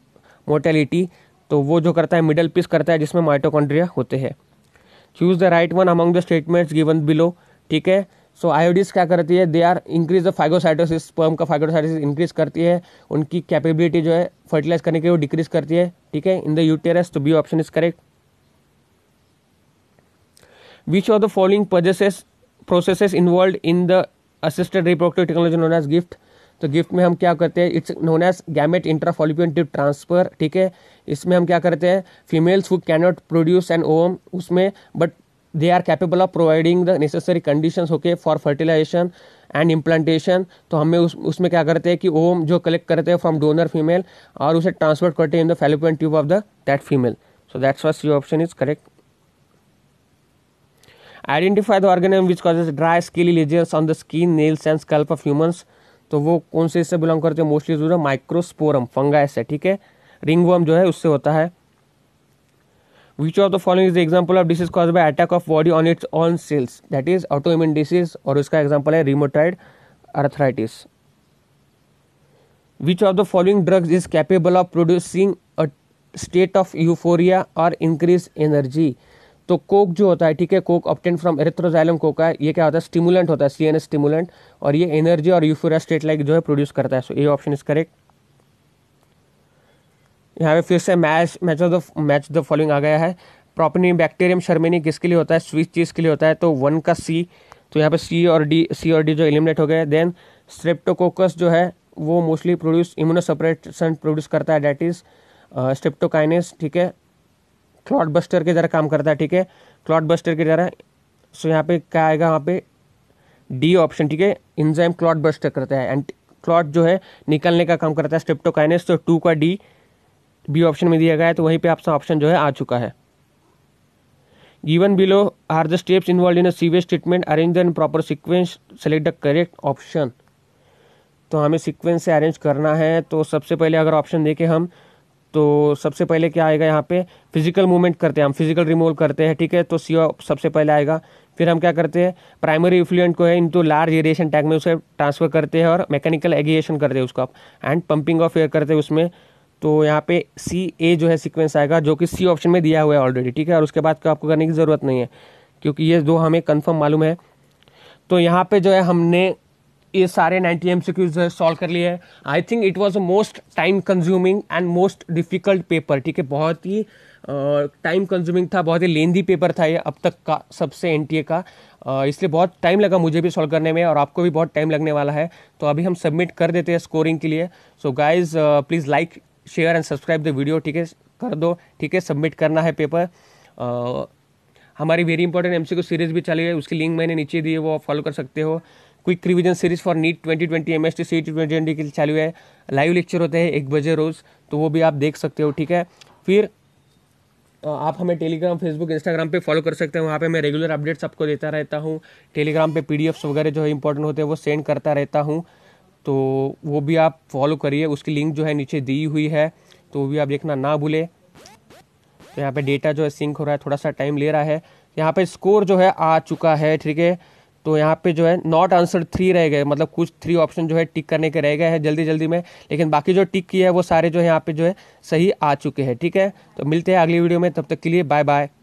motility तो वो जो करता है मिडल पीस करता है जिसमें माइटोकॉन्ड्रिया होते हैं choose the right one among the statements given below ठीक है सो so, आयोडिस क्या करती है they are increase the phagocytosis sperm का फाइगोसाइटोसिस इंक्रीज करती है उनकी कैपेबिलिटी जो है फर्टिलाइज करने की वो डिक्रीज करती है ठीक है इन द यूटेरस तो B option is correct which of the following processes processes involve in the assisted reproductive technology known as GIFT तो गिफ्ट में हम क्या करते हैं it's known as gamete intrafallopian tube transfer ठीक है इसमें हम क्या करते हैं females who can not produce an ovum उसमें but they are capable of providing the necessary conditions okay for fertilization and implantation तो हमें उस उसमें क्या करते हैं कि ओम जो कलेक्ट करते हैं फ्रॉम डोनर फीमेल और उसे ट्रांसफर करते हैं in the fallopian tube of the that female so that's वॉज यू option is correct identify the organism which cause dry scaly lesions on the skin nails and scalp of humans तो वो कौन से इससे बिलोंग करते हैं मोस्टली जो है माइक्रोस्पोरम फंगाइस है ठीक है रिंगवर्म जो है उससे होता है Which of the following is the example of disease caused by attack of body on its own cells? That is autoimmune disease और उसका example है rheumatoid arthritis. Which of the following drugs is capable of producing a state of euphoria or increased energy? तो coke जो होता है ठीक है coke obtained from Erythroxylum coca है ये क्या होता है स्टिमुलेंट होता है सी एन स्टिमुलेंट और ये एनर्जी और यूफोरिया स्टेट लाइक जो है प्रोड्यूस करता है so so, A option is correct यहाँ पे फिर से match match of the match the following आ गया है प्रॉपनी बैक्टीरियम शर्मिनी किसके लिए होता है स्विच चीज़ के लिए होता है तो वन का सी तो यहाँ पे सी और डी सी और डी जो एलिमिनेट हो गए देन स्ट्रेप्टोकोकस जो है वो मोस्टली प्रोड्यूस इम्यूनोसप्रेशन प्रोड्यूस करता है डैट इज़ स्ट्रेप्टोकाइनेस ठीक है क्लॉट बस्टर के जरा काम करता है ठीक है क्लॉट बस्टर की जरा सो यहाँ पे क्या आएगा वहाँ पे डी ऑप्शन ठीक है इंजाइम क्लॉट बस्टर करता है एंड क्लॉट जो है निकलने का काम करता है स्ट्रेप्टोकाइनेस तो टू का डी बी ऑप्शन में दिया गया है तो वहीं पे आपका ऑप्शन जो है आ चुका है given below are the steps involve in a sewage treatment arrange the proper sequence select the correct option तो हमें सिक्वेंस से अरेंज करना है तो सबसे पहले अगर ऑप्शन देखें हम तो सबसे पहले क्या आएगा यहाँ पे फिजिकल मूवमेंट करते हैं हम फिजिकल रिमूवल करते हैं ठीक है तो सी सबसे पहले आएगा फिर हम क्या करते हैं प्राइमरी इफ्लुएंट को है इनटू लार्ज एरिएशन टैग में उसे ट्रांसफर करते हैं और मैकेनिकल एगिएशन करते हैं उसका एंड पंपिंग ऑफ एयर करते हैं उसमें तो यहाँ पे सी ए जो है सीक्वेंस आएगा जो कि सी ऑप्शन में दिया हुआ है ऑलरेडी ठीक है और उसके बाद का आपको करने की ज़रूरत नहीं है क्योंकि ये दो हमें कन्फर्म मालूम है तो यहाँ पे जो है हमने ये सारे 90 एम सी है सॉल्व कर लिए हैं I think it was a most time consuming and most difficult paper ठीक है बहुत ही टाइम uh, कंज्यूमिंग था बहुत ही लेंदी पेपर था ये अब तक का सबसे एन का uh, इसलिए बहुत टाइम लगा मुझे भी सॉल्व करने में और आपको भी बहुत टाइम लगने वाला है तो अभी हम सबमिट कर देते हैं स्कोरिंग के लिए so guys please like share and subscribe the video ठीक है कर दो ठीक है सबमिट करना है पेपर हमारी वेरी इंपॉर्टेंट एम सीरीज भी चालू है उसकी लिंक मैंने नीचे दी है वो आप फॉलो कर सकते हो quick revision series for NEET twenty twenty M S T C twenty twenty के लिए चालू है लाइव लेक्चर होते हैं एक बजे रोज़ तो वो भी आप देख सकते हो ठीक है फिर आप हमें टेलीग्राम फेसबुक इंस्टाग्राम पे फॉलो कर सकते हैं वहाँ पे मैं रेगुलर अपडेट्स आपको देता रहता हूँ टेलीग्राम पे पीडीएफ्स वगैरह जो है इंपॉर्टेंट होते हैं वो सेंड करता रहता हूँ तो वो भी आप फॉलो करिए उसकी लिंक जो है नीचे दी हुई है तो वो भी आप देखना ना भूलें तो यहाँ पे डेटा जो है सिंक हो रहा है थोड़ा सा टाइम ले रहा है यहाँ पे स्कोर जो है आ चुका है ठीक है तो यहाँ पे जो है नॉट आंसर थ्री रह गए मतलब कुछ थ्री ऑप्शन जो है टिक करने के रह गए हैं जल्दी जल्दी में लेकिन बाकी जो टिक किए हैं वो सारे जो है यहाँ पे जो है सही आ चुके हैं ठीक है तो मिलते हैं अगली वीडियो में तब तक के लिए बाय बाय